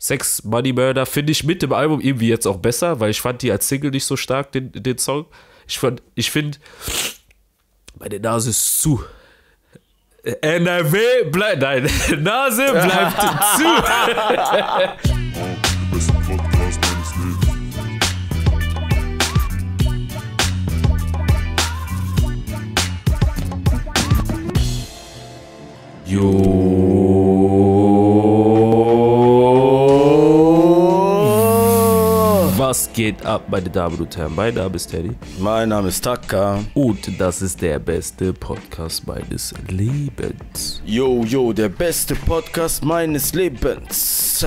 Sex Money Murder finde ich mit dem Album irgendwie jetzt auch besser, weil ich fand die als Single nicht so stark, den, den Song. Ich, ich finde, meine Nase ist zu. Äh, NRW bleibt, nein, Nase bleibt zu. you Was geht ab, meine Damen und Herren? Mein Name ist Teddy. Mein Name ist Taka. Und das ist der beste Podcast meines Lebens. Yo, yo, der beste Podcast meines Lebens.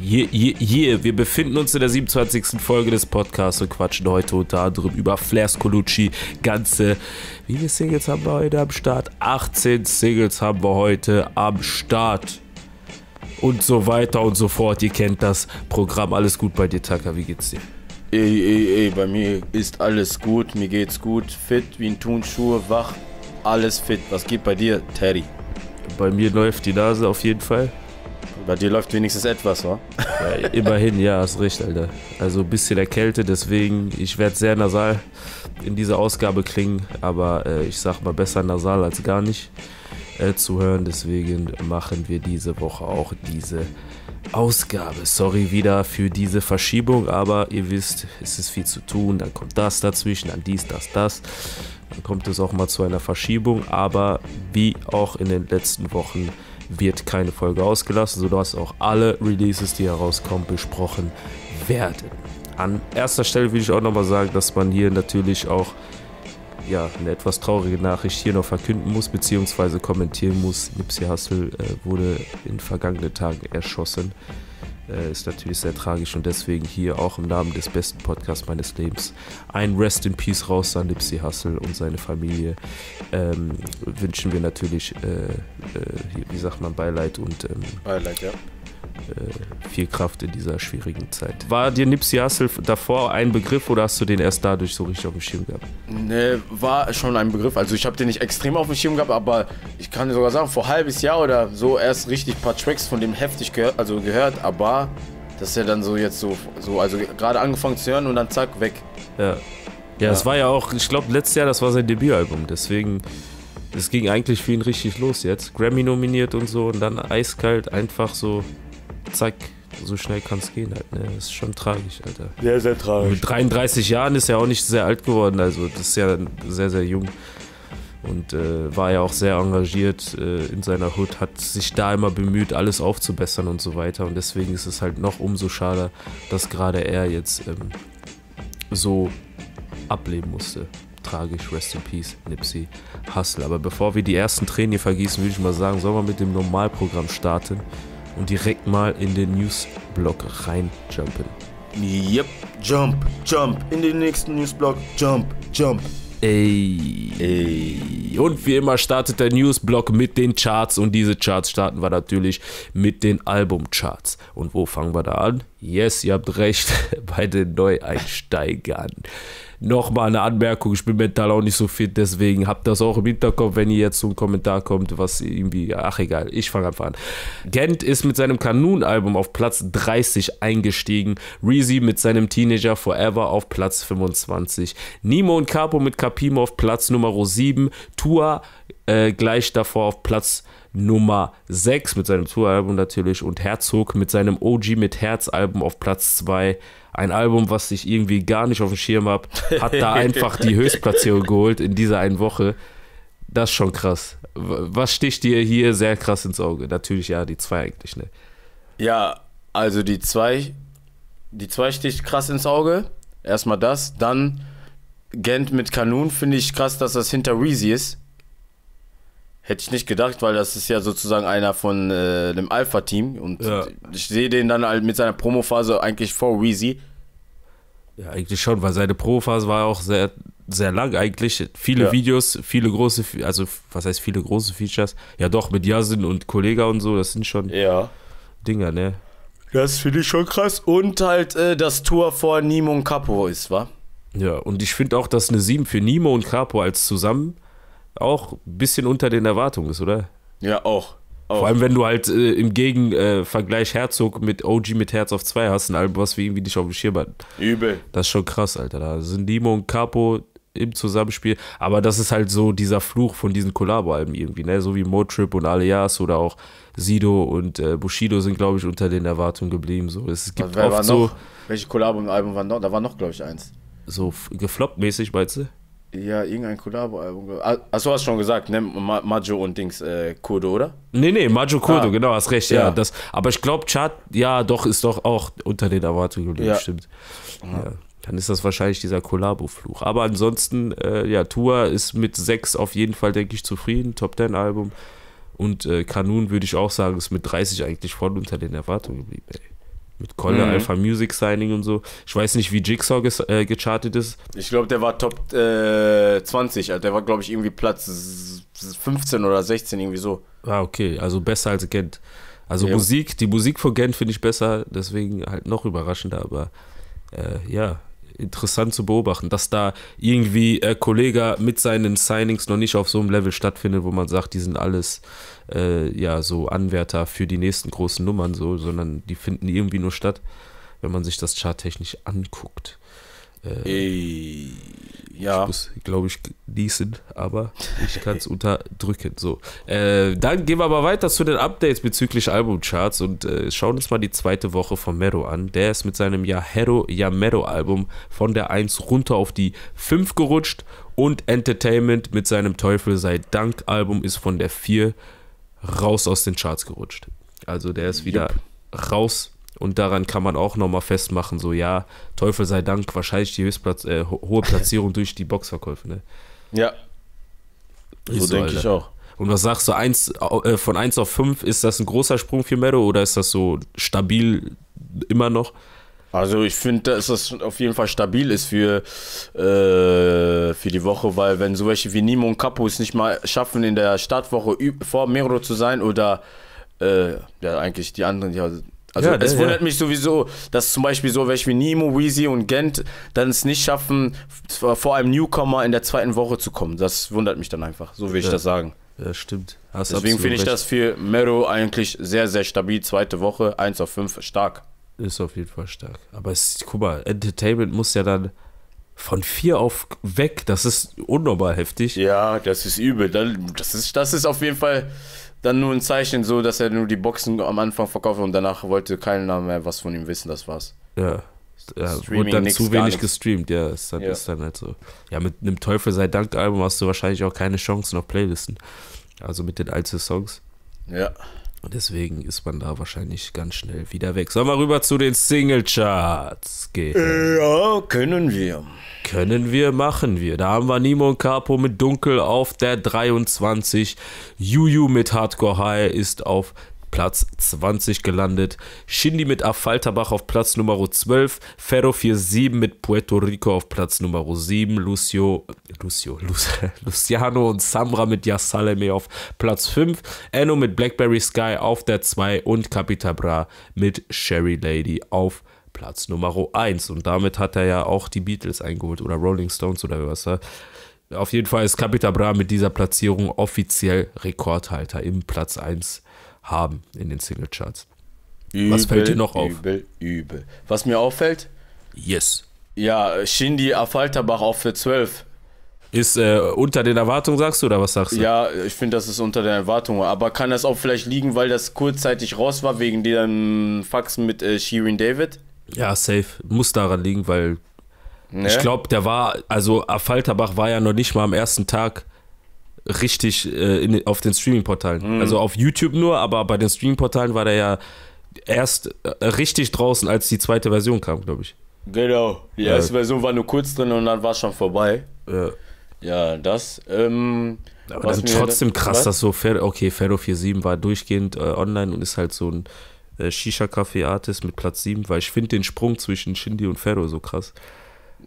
Hier, Wir befinden uns in der 27. Folge des Podcasts und quatschen heute unter anderem über Flares Colucci. Ganze, wie viele Singles haben wir heute am Start? 18 Singles haben wir heute am Start und so weiter und so fort. Ihr kennt das Programm. Alles gut bei dir, Taka. Wie geht's dir? Ey, ey, ey, bei mir ist alles gut. Mir geht's gut. Fit wie ein Turnschuh, wach. Alles fit. Was geht bei dir, Terry? Bei mir läuft die Nase auf jeden Fall. Bei dir läuft wenigstens etwas, wa? Ja, immerhin, ja, hast recht, Alter. Also ein bisschen erkältet, deswegen, ich werde sehr nasal in dieser Ausgabe klingen, aber äh, ich sag mal besser nasal als gar nicht äh, zu hören. Deswegen machen wir diese Woche auch diese Ausgabe. Sorry wieder für diese Verschiebung, aber ihr wisst, es ist viel zu tun. Dann kommt das dazwischen, dann dies, das, das. Dann kommt es auch mal zu einer Verschiebung, aber wie auch in den letzten Wochen wird keine Folge ausgelassen, sodass auch alle Releases, die herauskommen, besprochen werden. An erster Stelle will ich auch nochmal sagen, dass man hier natürlich auch ja, eine etwas traurige Nachricht hier noch verkünden muss, beziehungsweise kommentieren muss. Nipsey Hussle äh, wurde in vergangenen Tagen erschossen. Äh, ist natürlich sehr tragisch und deswegen hier auch im Namen des besten Podcasts meines Lebens ein Rest in Peace raus an Nipsey Hussle und seine Familie. Ähm, wünschen wir natürlich, äh, äh wie sagt man, Beileid und ähm, Beileid, ja. Äh, viel Kraft in dieser schwierigen Zeit. War dir Nipsey Hussle davor ein Begriff oder hast du den erst dadurch so richtig auf dem Schirm gehabt? Ne, war schon ein Begriff. Also ich habe den nicht extrem auf dem Schirm gehabt, aber ich kann sogar sagen, vor halbes Jahr oder so erst richtig ein paar Tracks von dem heftig gehört, also gehört, aber das ist ja dann so jetzt so, so also gerade angefangen zu hören und dann zack, weg. Ja. Ja, es ja. war ja auch, ich glaube, letztes Jahr, das war sein Debütalbum, deswegen es ging eigentlich für ihn richtig los jetzt. Grammy nominiert und so und dann eiskalt einfach so zack, so schnell kann es gehen halt, ne? Das ist schon tragisch, Alter. Sehr, sehr tragisch. Mit 33 Jahren ist er auch nicht sehr alt geworden, also das ist ja sehr, sehr jung. Und äh, war ja auch sehr engagiert äh, in seiner Hood, hat sich da immer bemüht, alles aufzubessern und so weiter. Und deswegen ist es halt noch umso schade, dass gerade er jetzt ähm, so ableben musste. Tragisch, rest in peace, Nipsey Hustle. Aber bevor wir die ersten Tränen hier vergießen, würde ich mal sagen, sollen wir mit dem Normalprogramm starten und direkt mal in den Newsblock reinjumpen. Yep, jump, jump, in den nächsten Newsblock, jump, jump. Ey, ey. Und wie immer startet der Newsblock mit den Charts und diese Charts starten wir natürlich mit den Albumcharts. Und wo fangen wir da an? Yes, ihr habt recht, bei den Neueinsteigern. Nochmal eine Anmerkung, ich bin mental auch nicht so fit, deswegen habt das auch im Hinterkopf, wenn ihr jetzt so einen Kommentar kommt, was irgendwie, ach egal, ich fange einfach an. Gent ist mit seinem Kanun-Album auf Platz 30 eingestiegen, Reezy mit seinem Teenager Forever auf Platz 25, Nemo und Capo mit Capimo auf Platz Nummer 7, Tua äh, gleich davor auf Platz Nummer 6 mit seinem Tour-Album natürlich und Herzog mit seinem OG mit Herz-Album auf Platz 2 ein Album, was ich irgendwie gar nicht auf dem Schirm habe, hat da einfach die Höchstplatzierung geholt in dieser einen Woche. Das ist schon krass. Was sticht dir hier sehr krass ins Auge? Natürlich ja, die zwei eigentlich, ne? Ja, also die zwei, die zwei sticht krass ins Auge. Erstmal das, dann Gent mit Kanun finde ich krass, dass das hinter Reezy ist. Hätte ich nicht gedacht, weil das ist ja sozusagen einer von äh, dem Alpha-Team und ja. ich sehe den dann halt mit seiner Promophase eigentlich vor Weezy. Ja, eigentlich schon, weil seine Pro-Phase war auch sehr, sehr lang eigentlich. Viele ja. Videos, viele große, also was heißt viele große Features? Ja doch, mit Yasin und Kollega und so, das sind schon ja. Dinger, ne? Das finde ich schon krass. Und halt äh, das Tour vor Nimo und Capo ist, wa? Ja, und ich finde auch, dass eine 7 für Nimo und Capo als zusammen auch ein bisschen unter den Erwartungen ist, oder? Ja, auch. Oh. Vor allem, wenn du halt äh, im Gegenvergleich äh, Herzog mit OG mit Herz auf 2 hast, ein Album, was wir irgendwie nicht auf dem Schirm hatten. Übel. Das ist schon krass, Alter. Da sind Limo und Capo im Zusammenspiel. Aber das ist halt so dieser Fluch von diesen collabo alben irgendwie, ne? So wie Motrip und Alias oder auch Sido und äh, Bushido sind, glaube ich, unter den Erwartungen geblieben. So. Es gibt oft noch, so. Welche Kollabo-Alben waren noch? Da war noch, glaube ich, eins. So gefloppt-mäßig, meinst du? Ja, irgendein Collabo-Album. Ah, Achso, hast du schon gesagt, ne? Ma Majo und Dings, äh, Kurdo, oder? Nee, nee, Majo Kurdo, ah. genau, hast recht, ja. ja das, aber ich glaube, Chart, ja, doch, ist doch auch unter den Erwartungen, ja. stimmt. Ja. Dann ist das wahrscheinlich dieser Collabo-Fluch. Aber ansonsten, äh, ja, Tour ist mit 6 auf jeden Fall, denke ich, zufrieden, Top 10 Album. Und äh, Kanun würde ich auch sagen, ist mit 30 eigentlich voll unter den Erwartungen geblieben, ey. Mit Kolle, mhm. Alpha Music Signing und so. Ich weiß nicht, wie Jigsaw ges, äh, gechartet ist. Ich glaube, der war Top äh, 20. Also der war, glaube ich, irgendwie Platz 15 oder 16, irgendwie so. Ah, okay. Also besser als Gent. Also ja. Musik, die Musik von Gent finde ich besser, deswegen halt noch überraschender, aber äh, ja, interessant zu beobachten, dass da irgendwie äh, Kollege mit seinen Signings noch nicht auf so einem Level stattfindet, wo man sagt, die sind alles äh, ja so Anwärter für die nächsten großen Nummern, so, sondern die finden irgendwie nur statt, wenn man sich das charttechnisch anguckt. Äh, Ey. Ja. Ich muss, glaube ich, genießen, aber ich kann es unterdrücken. So. Äh, dann gehen wir aber weiter zu den Updates bezüglich Albumcharts und äh, schauen uns mal die zweite Woche von Mero an. Der ist mit seinem Yahero Yamero Album von der 1 runter auf die 5 gerutscht und Entertainment mit seinem Teufel sei Dank Album ist von der 4 raus aus den Charts gerutscht. Also der ist wieder yep. raus und daran kann man auch nochmal festmachen, so ja, Teufel sei Dank, wahrscheinlich die Höchstplatz, äh, hohe Platzierung durch die Boxverkäufe. Ne? Ja. So, so denke ich auch. Und was sagst du, eins, äh, von 1 auf 5, ist das ein großer Sprung für Meadow oder ist das so stabil immer noch? Also ich finde, dass das auf jeden Fall stabil ist für, äh, für die Woche, weil wenn so welche wie Nimo und Capo es nicht mal schaffen, in der Startwoche vor Mero zu sein oder äh, ja eigentlich die anderen, die also ja, es ja, wundert ja. mich sowieso, dass zum Beispiel so welche wie Nemo, Weezy und Gent dann es nicht schaffen, vor einem Newcomer in der zweiten Woche zu kommen. Das wundert mich dann einfach, so will ich das sagen. Ja, stimmt. Hast Deswegen finde ich das für Mero eigentlich sehr, sehr stabil. Zweite Woche, 1 auf 5, stark. Ist auf jeden Fall stark. Aber es, guck mal, Entertainment muss ja dann von 4 auf weg, das ist unnormal heftig. Ja, das ist übel. Das ist, das ist auf jeden Fall dann nur ein Zeichen, so dass er nur die Boxen am Anfang verkauft und danach wollte keiner mehr was von ihm wissen, das war's. Ja. ja wurde dann nix, zu wenig gestreamt, ja ist, dann, ja ist, dann, halt so. Ja, mit einem Teufel sei Dank Album hast du wahrscheinlich auch keine Chancen auf Playlisten. Also mit den alten Songs. Ja. Und Deswegen ist man da wahrscheinlich ganz schnell wieder weg. Sollen wir rüber zu den Singlecharts gehen? Ja, können wir. Können wir, machen wir. Da haben wir Nimo und Capo mit Dunkel auf der 23. Juju mit Hardcore High ist auf Platz 20 gelandet. Shindy mit Afalterbach auf Platz Nummer 12, Ferro 47 mit Puerto Rico auf Platz Nummer 7, Lucio, Lucio, Lu, Luciano und Samra mit Yasaleme auf Platz 5, Enno mit Blackberry Sky auf der 2 und Capitabra mit Sherry Lady auf Platz Nummer 1. Und damit hat er ja auch die Beatles eingeholt oder Rolling Stones oder was. Ne? Auf jeden Fall ist Capitabra mit dieser Platzierung offiziell Rekordhalter im Platz 1 haben in den Singlecharts. Übel, Was fällt dir noch auf? Übel, übel. Was mir auffällt? Yes. Ja, Shindi Afalterbach auf für 12. Ist äh, unter den Erwartungen, sagst du, oder was sagst du? Ja, ich finde, das ist unter den Erwartungen. Aber kann das auch vielleicht liegen, weil das kurzzeitig raus war, wegen dem Faxen mit äh, Shirin David? Ja, safe. Muss daran liegen, weil ne? ich glaube, der war, also Afalterbach war ja noch nicht mal am ersten Tag richtig äh, in, auf den Streaming-Portalen. Mhm. Also auf YouTube nur, aber bei den Streaming-Portalen war der ja erst äh, richtig draußen, als die zweite Version kam, glaube ich. Genau, die erste Version war nur kurz drin und dann war es schon vorbei. Ja, ja das. Ähm, aber dann trotzdem das krass, dass so, Fer okay, Ferro 47 war durchgehend äh, online und ist halt so ein äh, Shisha-Café-Artist mit Platz 7, weil ich finde den Sprung zwischen Shindy und Ferro so krass.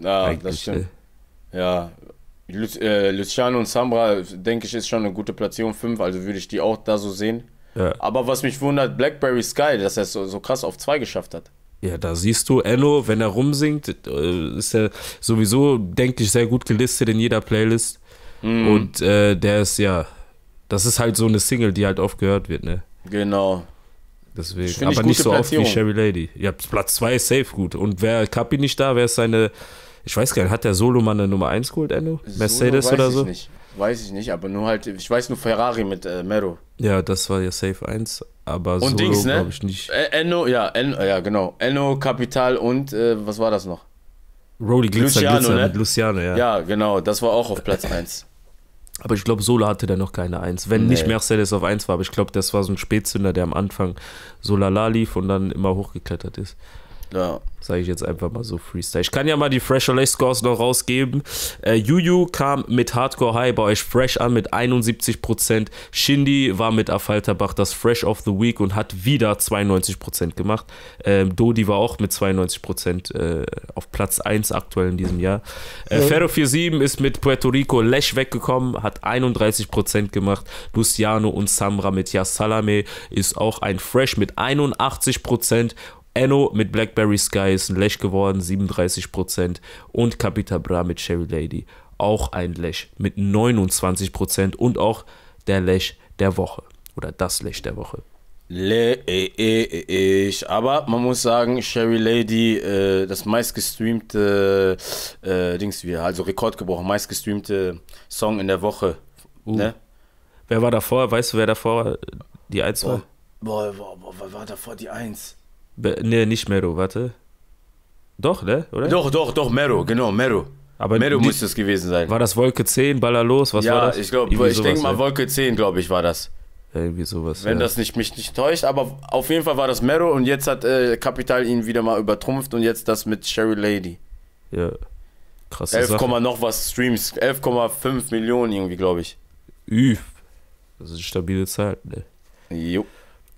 Ja, Eigentlich, das stimmt. Ey. Ja, Lu äh, Luciano und Sambra, denke ich, ist schon eine gute Platzierung 5, also würde ich die auch da so sehen. Ja. Aber was mich wundert, Blackberry Sky, dass er es so, so krass auf 2 geschafft hat. Ja, da siehst du, Enno, wenn er rumsingt, äh, ist er sowieso, denke ich, sehr gut gelistet in jeder Playlist. Mm. Und äh, der ist ja, das ist halt so eine Single, die halt oft gehört wird, ne? Genau. Deswegen, aber nicht so oft wie Sherry Lady. Ja, Platz 2 ist safe gut. Und wäre Kapi nicht da, wäre es seine ich weiß gar nicht, hat der Solo mal eine Nummer 1 geholt, Enno? Mercedes Solo oder so? Ich nicht. Weiß ich nicht, aber nur halt, ich weiß nur Ferrari mit äh, Mero. Ja, das war ja Safe 1, aber und Solo Dings, ne? glaube ich nicht. Äh, Enno, ja, Enno, ja, genau. Enno, Kapital und äh, was war das noch? Rody Glitzer, Luciano, Glitzer ne? mit Luciano, ja. Ja, genau, das war auch auf Platz 1. Aber ich glaube, Solo hatte da noch keine 1. Wenn nee. nicht Mercedes auf 1 war, aber ich glaube, das war so ein Spätzünder, der am Anfang so lala lief und dann immer hochgeklettert ist. Ja. Sag ich jetzt einfach mal so Freestyle. Ich kann ja mal die Fresh LA Scores noch rausgeben. Äh, Juju kam mit Hardcore High bei euch Fresh an mit 71%. Shindy war mit Afalterbach das Fresh of the Week und hat wieder 92% gemacht. Ähm, Dodi war auch mit 92% äh, auf Platz 1 aktuell in diesem Jahr. Äh, Ferro47 ist mit Puerto Rico Lesh weggekommen, hat 31% gemacht. Luciano und Samra mit Yasalame ist auch ein Fresh mit 81%. Enno mit Blackberry Sky ist ein Lech geworden, 37%. Und Capita Bra mit Sherry Lady, auch ein Lech mit 29%. Und auch der Lech der Woche. Oder das Lech der Woche. Lech. E, e, e, aber man muss sagen, Sherry Lady, äh, das meistgestreamte, äh, Dings wir, also Rekord gebrochen, meistgestreamte Song in der Woche. Uh. Ne? Wer war davor? Weißt du, wer davor die Eins war? Boah, boah, boah, wer war davor die Eins? Be nee, nicht Mero, warte. Doch, ne? Oder? Doch, doch, doch, Mero, genau, Mero. Aber Mero müsste es gewesen sein. War das Wolke 10, Baller los, was ja, war das? Ja, ich glaube, ich denke mal, ne? Wolke 10, glaube ich, war das. Irgendwie sowas. Wenn ja. das nicht, mich nicht täuscht, aber auf jeden Fall war das Mero und jetzt hat äh, ihn wieder mal übertrumpft und jetzt das mit Sherry Lady. Ja. Krass. 11, Sache. noch was Streams. 11,5 Millionen irgendwie, glaube ich. Üff. Das ist eine stabile Zahl, ne? Jupp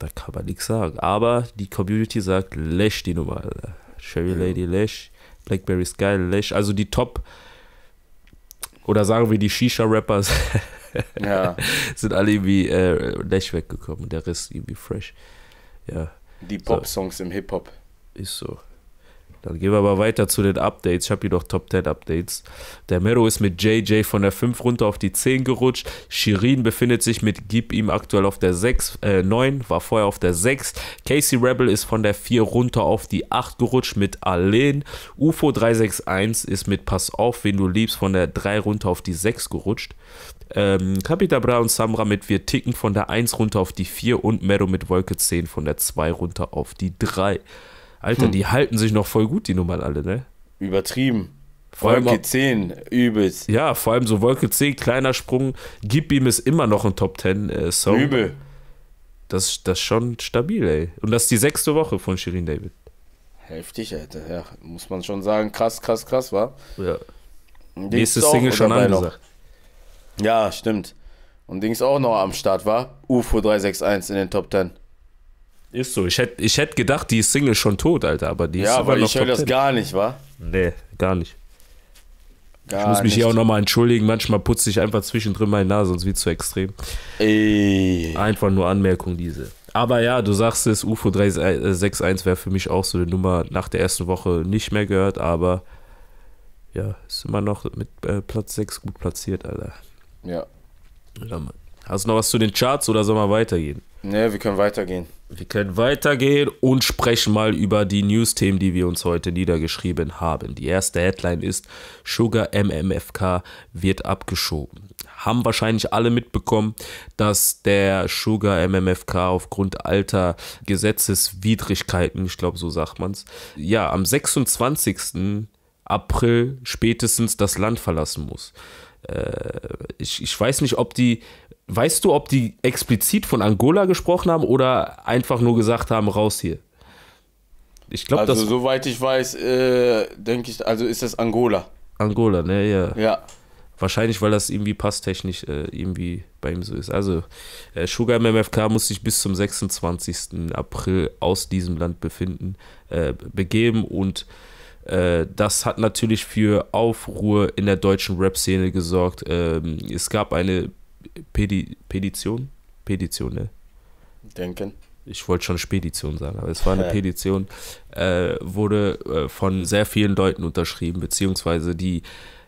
da kann man nichts sagen. Aber die Community sagt, Lash die Nummer. Sherry ja. Lady Lash, Blackberry Sky Lash, also die Top oder sagen wir die Shisha-Rappers ja. sind alle irgendwie äh, Lash weggekommen, der Rest irgendwie fresh. Ja. Die Pop-Songs so. im Hip-Hop. Ist so. Dann gehen wir aber weiter zu den Updates. Ich habe hier noch Top 10 Updates. Der Mero ist mit JJ von der 5 runter auf die 10 gerutscht. Shirin befindet sich mit Gib ihm aktuell auf der 6, äh, 9, war vorher auf der 6. Casey Rebel ist von der 4 runter auf die 8 gerutscht mit Alleen. UFO 361 ist mit Pass auf, wen du liebst, von der 3 runter auf die 6 gerutscht. Ähm, Kapitabra und Samra mit Wir ticken von der 1 runter auf die 4 und Mero mit Wolke 10 von der 2 runter auf die 3. Alter, hm. die halten sich noch voll gut, die Nummern alle, ne? Übertrieben. Vor Wolke allem, 10, übelst. Ja, vor allem so Wolke 10, kleiner Sprung. Gib ihm ist immer noch ein Top 10 äh, Song. Übel. Das, das ist schon stabil, ey. Und das ist die sechste Woche von Shirin David. Heftig, Alter. Ja, muss man schon sagen. Krass, krass, krass, wa? Ja. Nächstes Single schon angesagt. Noch. Ja, stimmt. Und Dings auch noch am Start war. UFO 361 in den Top 10. Ist so. Ich hätte ich hätt gedacht, die Single ist schon tot, Alter, aber die ja, ist aber noch ich höre das gar nicht, wa? Nee, gar nicht. Gar ich muss mich nicht. hier auch nochmal entschuldigen. Manchmal putze ich einfach zwischendrin meine Nase, sonst wird zu extrem. Ey. Einfach nur Anmerkung diese. Aber ja, du sagst es, UFO 361 wäre für mich auch so eine Nummer nach der ersten Woche nicht mehr gehört, aber ja, ist immer noch mit äh, Platz 6 gut platziert, Alter. Ja. Hast du noch was zu den Charts oder soll man weitergehen? Ne, wir können weitergehen. Wir können weitergehen und sprechen mal über die News-Themen, die wir uns heute niedergeschrieben haben. Die erste Headline ist: Sugar MMFK wird abgeschoben. Haben wahrscheinlich alle mitbekommen, dass der Sugar MMFK aufgrund alter Gesetzeswidrigkeiten, ich glaube, so sagt man es, ja, am 26. April spätestens das Land verlassen muss. Äh, ich, ich weiß nicht, ob die, weißt du, ob die explizit von Angola gesprochen haben oder einfach nur gesagt haben, raus hier? Ich glaube, also, soweit ich weiß, äh, denke ich, also ist das Angola. Angola, ne, ja. Ja. Wahrscheinlich, weil das irgendwie passtechnisch äh, irgendwie bei ihm so ist. Also, äh, Sugar im MFK muss sich bis zum 26. April aus diesem Land befinden, äh, begeben und äh, das hat natürlich für Aufruhr in der deutschen Rap-Szene gesorgt. Ähm, es gab eine Pedi Petition. Petition, ne? Denken. Ich wollte schon Spedition sagen, aber es war eine Petition. Äh, wurde äh, von sehr vielen Leuten unterschrieben, beziehungsweise die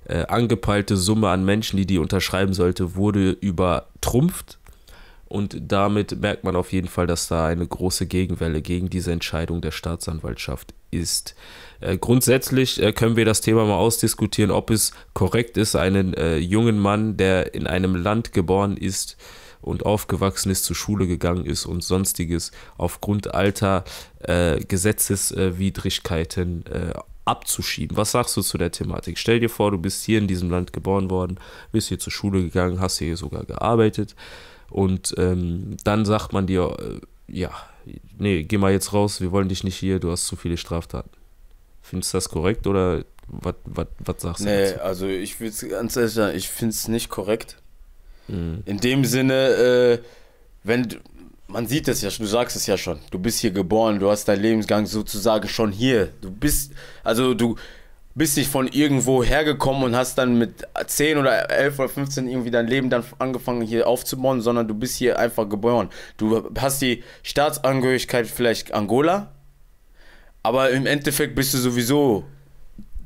äh, angepeilte Summe an Menschen, die die unterschreiben sollte, wurde übertrumpft. Und damit merkt man auf jeden Fall, dass da eine große Gegenwelle gegen diese Entscheidung der Staatsanwaltschaft ist. Äh, grundsätzlich äh, können wir das Thema mal ausdiskutieren, ob es korrekt ist, einen äh, jungen Mann, der in einem Land geboren ist und aufgewachsen ist, zur Schule gegangen ist und sonstiges, aufgrund alter äh, Gesetzeswidrigkeiten äh, abzuschieben. Was sagst du zu der Thematik? Stell dir vor, du bist hier in diesem Land geboren worden, bist hier zur Schule gegangen, hast hier sogar gearbeitet und ähm, dann sagt man dir, ja, nee, geh mal jetzt raus, wir wollen dich nicht hier, du hast zu viele Straftaten. Findest du das korrekt oder was sagst du? Nee, dazu? also ich will ganz ehrlich sagen, ich finde es nicht korrekt. Mhm. In dem Sinne, äh, wenn man sieht es ja schon, du sagst es ja schon, du bist hier geboren, du hast deinen Lebensgang sozusagen schon hier. Du bist, also du bist nicht von irgendwo hergekommen und hast dann mit 10 oder 11 oder 15 irgendwie dein Leben dann angefangen hier aufzubauen, sondern du bist hier einfach geboren. Du hast die Staatsangehörigkeit vielleicht Angola, aber im Endeffekt bist du sowieso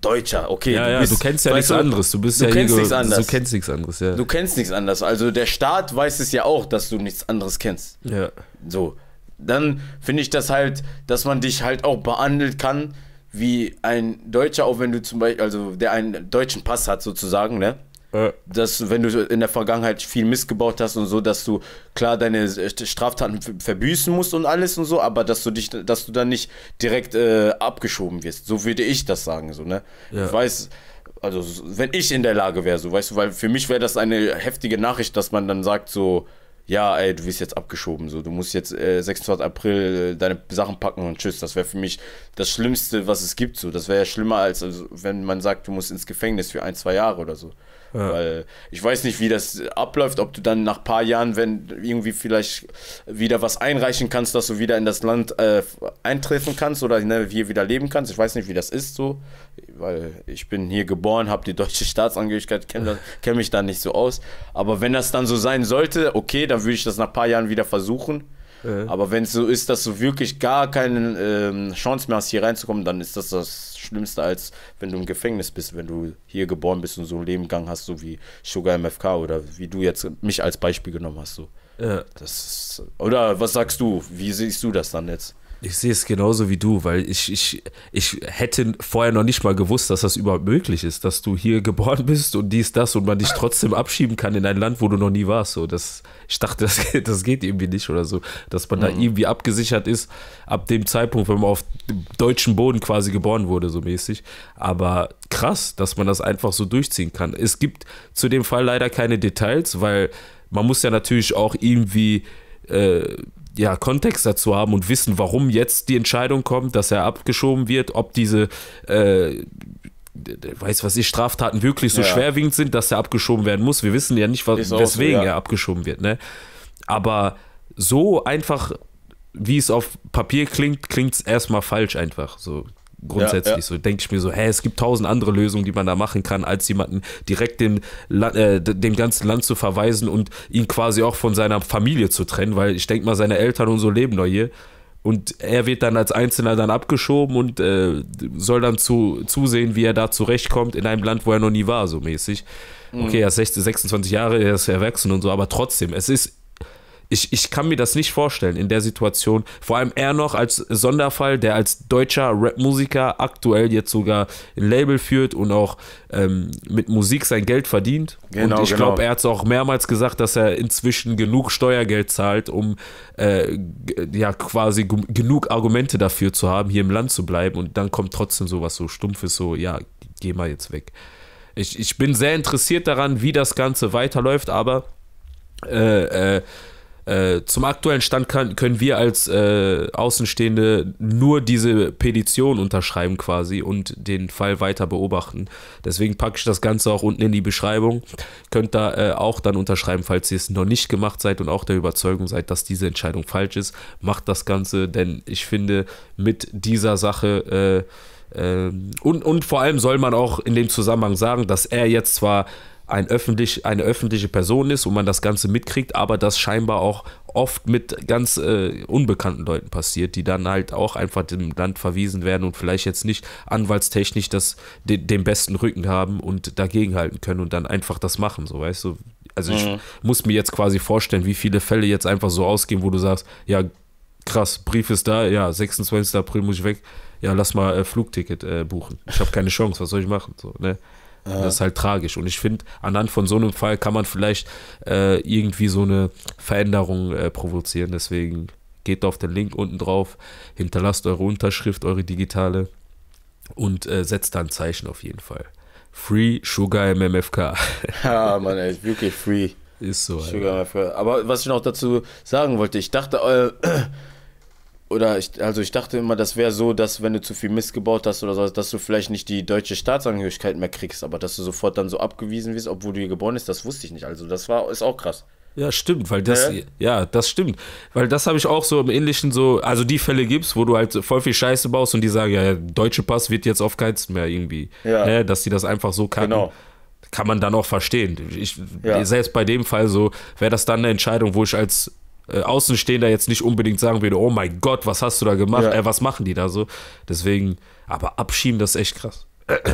Deutscher, okay. Ja, du, ja, du kennst ja nichts du, anderes. Du bist du ja kennst nichts anderes. Du kennst nichts anderes, ja. Du kennst nichts anderes. Also der Staat weiß es ja auch, dass du nichts anderes kennst. Ja. So. Dann finde ich das halt, dass man dich halt auch behandelt kann wie ein Deutscher, auch wenn du zum Beispiel, also der einen deutschen Pass hat sozusagen, ne? Äh. Dass, wenn du in der Vergangenheit viel missgebaut hast und so, dass du klar deine Straftaten verbüßen musst und alles und so, aber dass du dich, dass du dann nicht direkt äh, abgeschoben wirst. So würde ich das sagen, so, ne? Ja. Ich weiß, also wenn ich in der Lage wäre, so, weißt du, weil für mich wäre das eine heftige Nachricht, dass man dann sagt, so, ja, ey, du wirst jetzt abgeschoben, so, du musst jetzt äh, 26. April äh, deine Sachen packen und tschüss. Das wäre für mich das Schlimmste, was es gibt, so. Das wäre ja schlimmer als, also, wenn man sagt, du musst ins Gefängnis für ein, zwei Jahre oder so. Ja. Weil ich weiß nicht, wie das abläuft, ob du dann nach ein paar Jahren, wenn irgendwie vielleicht wieder was einreichen kannst, dass du wieder in das Land äh, eintreffen kannst oder ne, hier wieder leben kannst. Ich weiß nicht, wie das ist so, weil ich bin hier geboren, habe die deutsche Staatsangehörigkeit, kenne kenn mich da nicht so aus. Aber wenn das dann so sein sollte, okay, dann würde ich das nach ein paar Jahren wieder versuchen. Äh. Aber wenn es so ist, dass du wirklich gar keine ähm, Chance mehr hast, hier reinzukommen, dann ist das das Schlimmste, als wenn du im Gefängnis bist, wenn du hier geboren bist und so einen Lebengang hast, so wie Sugar MFK oder wie du jetzt mich als Beispiel genommen hast. So. Ja. Das ist, oder was sagst du? Wie siehst du das dann jetzt? Ich sehe es genauso wie du, weil ich, ich, ich hätte vorher noch nicht mal gewusst, dass das überhaupt möglich ist, dass du hier geboren bist und dies, das und man dich trotzdem abschieben kann in ein Land, wo du noch nie warst. So, das, ich dachte, das, das geht irgendwie nicht oder so, dass man mhm. da irgendwie abgesichert ist, ab dem Zeitpunkt, wenn man auf deutschem Boden quasi geboren wurde, so mäßig. Aber krass, dass man das einfach so durchziehen kann. Es gibt zu dem Fall leider keine Details, weil man muss ja natürlich auch irgendwie. Äh, ja, Kontext dazu haben und wissen, warum jetzt die Entscheidung kommt, dass er abgeschoben wird, ob diese äh, weiß was ich, Straftaten wirklich so ja. schwerwiegend sind, dass er abgeschoben werden muss. Wir wissen ja nicht, was, weswegen so, ja. er abgeschoben wird. Ne? Aber so einfach, wie es auf Papier klingt, klingt es erstmal falsch einfach. So. Grundsätzlich ja, ja. so denke ich mir so, hä, es gibt tausend andere Lösungen, die man da machen kann, als jemanden direkt dem, äh, dem ganzen Land zu verweisen und ihn quasi auch von seiner Familie zu trennen, weil ich denke mal, seine Eltern und so leben doch hier. Und er wird dann als Einzelner dann abgeschoben und äh, soll dann zu, zusehen, wie er da zurechtkommt in einem Land, wo er noch nie war, so mäßig. Mhm. Okay, er ist 26 Jahre, er ist erwachsen und so, aber trotzdem, es ist ich, ich kann mir das nicht vorstellen in der Situation. Vor allem er noch als Sonderfall, der als deutscher Rap-Musiker aktuell jetzt sogar ein Label führt und auch ähm, mit Musik sein Geld verdient. Genau, und ich genau. glaube, er hat es auch mehrmals gesagt, dass er inzwischen genug Steuergeld zahlt, um äh, ja quasi genug Argumente dafür zu haben, hier im Land zu bleiben. Und dann kommt trotzdem sowas so Stumpfes, so, ja, geh mal jetzt weg. Ich, ich bin sehr interessiert daran, wie das Ganze weiterläuft, aber äh, äh, äh, zum aktuellen Stand kann, können wir als äh, Außenstehende nur diese Petition unterschreiben quasi und den Fall weiter beobachten. Deswegen packe ich das Ganze auch unten in die Beschreibung. Könnt da äh, auch dann unterschreiben, falls ihr es noch nicht gemacht seid und auch der Überzeugung seid, dass diese Entscheidung falsch ist. Macht das Ganze, denn ich finde, mit dieser Sache äh, ähm, und, und vor allem soll man auch in dem Zusammenhang sagen, dass er jetzt zwar ein öffentlich, eine öffentliche Person ist und man das Ganze mitkriegt, aber das scheinbar auch oft mit ganz äh, unbekannten Leuten passiert, die dann halt auch einfach dem Land verwiesen werden und vielleicht jetzt nicht anwaltstechnisch das, de, den besten Rücken haben und dagegenhalten können und dann einfach das machen, so weißt du. Also mhm. ich muss mir jetzt quasi vorstellen, wie viele Fälle jetzt einfach so ausgehen, wo du sagst, ja, krass, Brief ist da, ja, 26. April muss ich weg, ja, lass mal äh, Flugticket äh, buchen. Ich habe keine Chance, was soll ich machen? So, ne? Ja. Das ist halt tragisch. Und ich finde, anhand von so einem Fall kann man vielleicht äh, irgendwie so eine Veränderung äh, provozieren. Deswegen geht auf den Link unten drauf, hinterlasst eure Unterschrift, eure digitale und äh, setzt da ein Zeichen auf jeden Fall. Free Sugar MMFK. ja, ah, Mann, ey, wirklich free. Ist so. Sugar MFK. Aber was ich noch dazu sagen wollte, ich dachte, äh, oder ich, also ich dachte immer, das wäre so, dass wenn du zu viel Mist gebaut hast oder so, dass du vielleicht nicht die deutsche Staatsangehörigkeit mehr kriegst, aber dass du sofort dann so abgewiesen wirst, obwohl du hier geboren bist, das wusste ich nicht. Also das war, ist auch krass. Ja, stimmt, weil das, ja, ja das stimmt. Weil das habe ich auch so im Ähnlichen so, also die Fälle gibt es, wo du halt voll viel Scheiße baust und die sagen, ja, deutsche Pass wird jetzt auf keins mehr irgendwie. Ja. ja. dass die das einfach so kann. Genau kann man dann auch verstehen. Ich, ja. Selbst bei dem Fall so wäre das dann eine Entscheidung, wo ich als äh, Außenstehender jetzt nicht unbedingt sagen würde, oh mein Gott, was hast du da gemacht? Ja. Äh, was machen die da so? Deswegen, aber abschieben, das ist echt krass.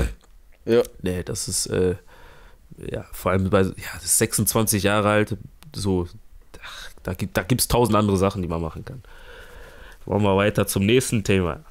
ja. Nee, das ist, äh, ja, vor allem bei, ja, 26 Jahre alt, so, ach, da gibt es tausend andere Sachen, die man machen kann. Wollen wir weiter zum nächsten Thema.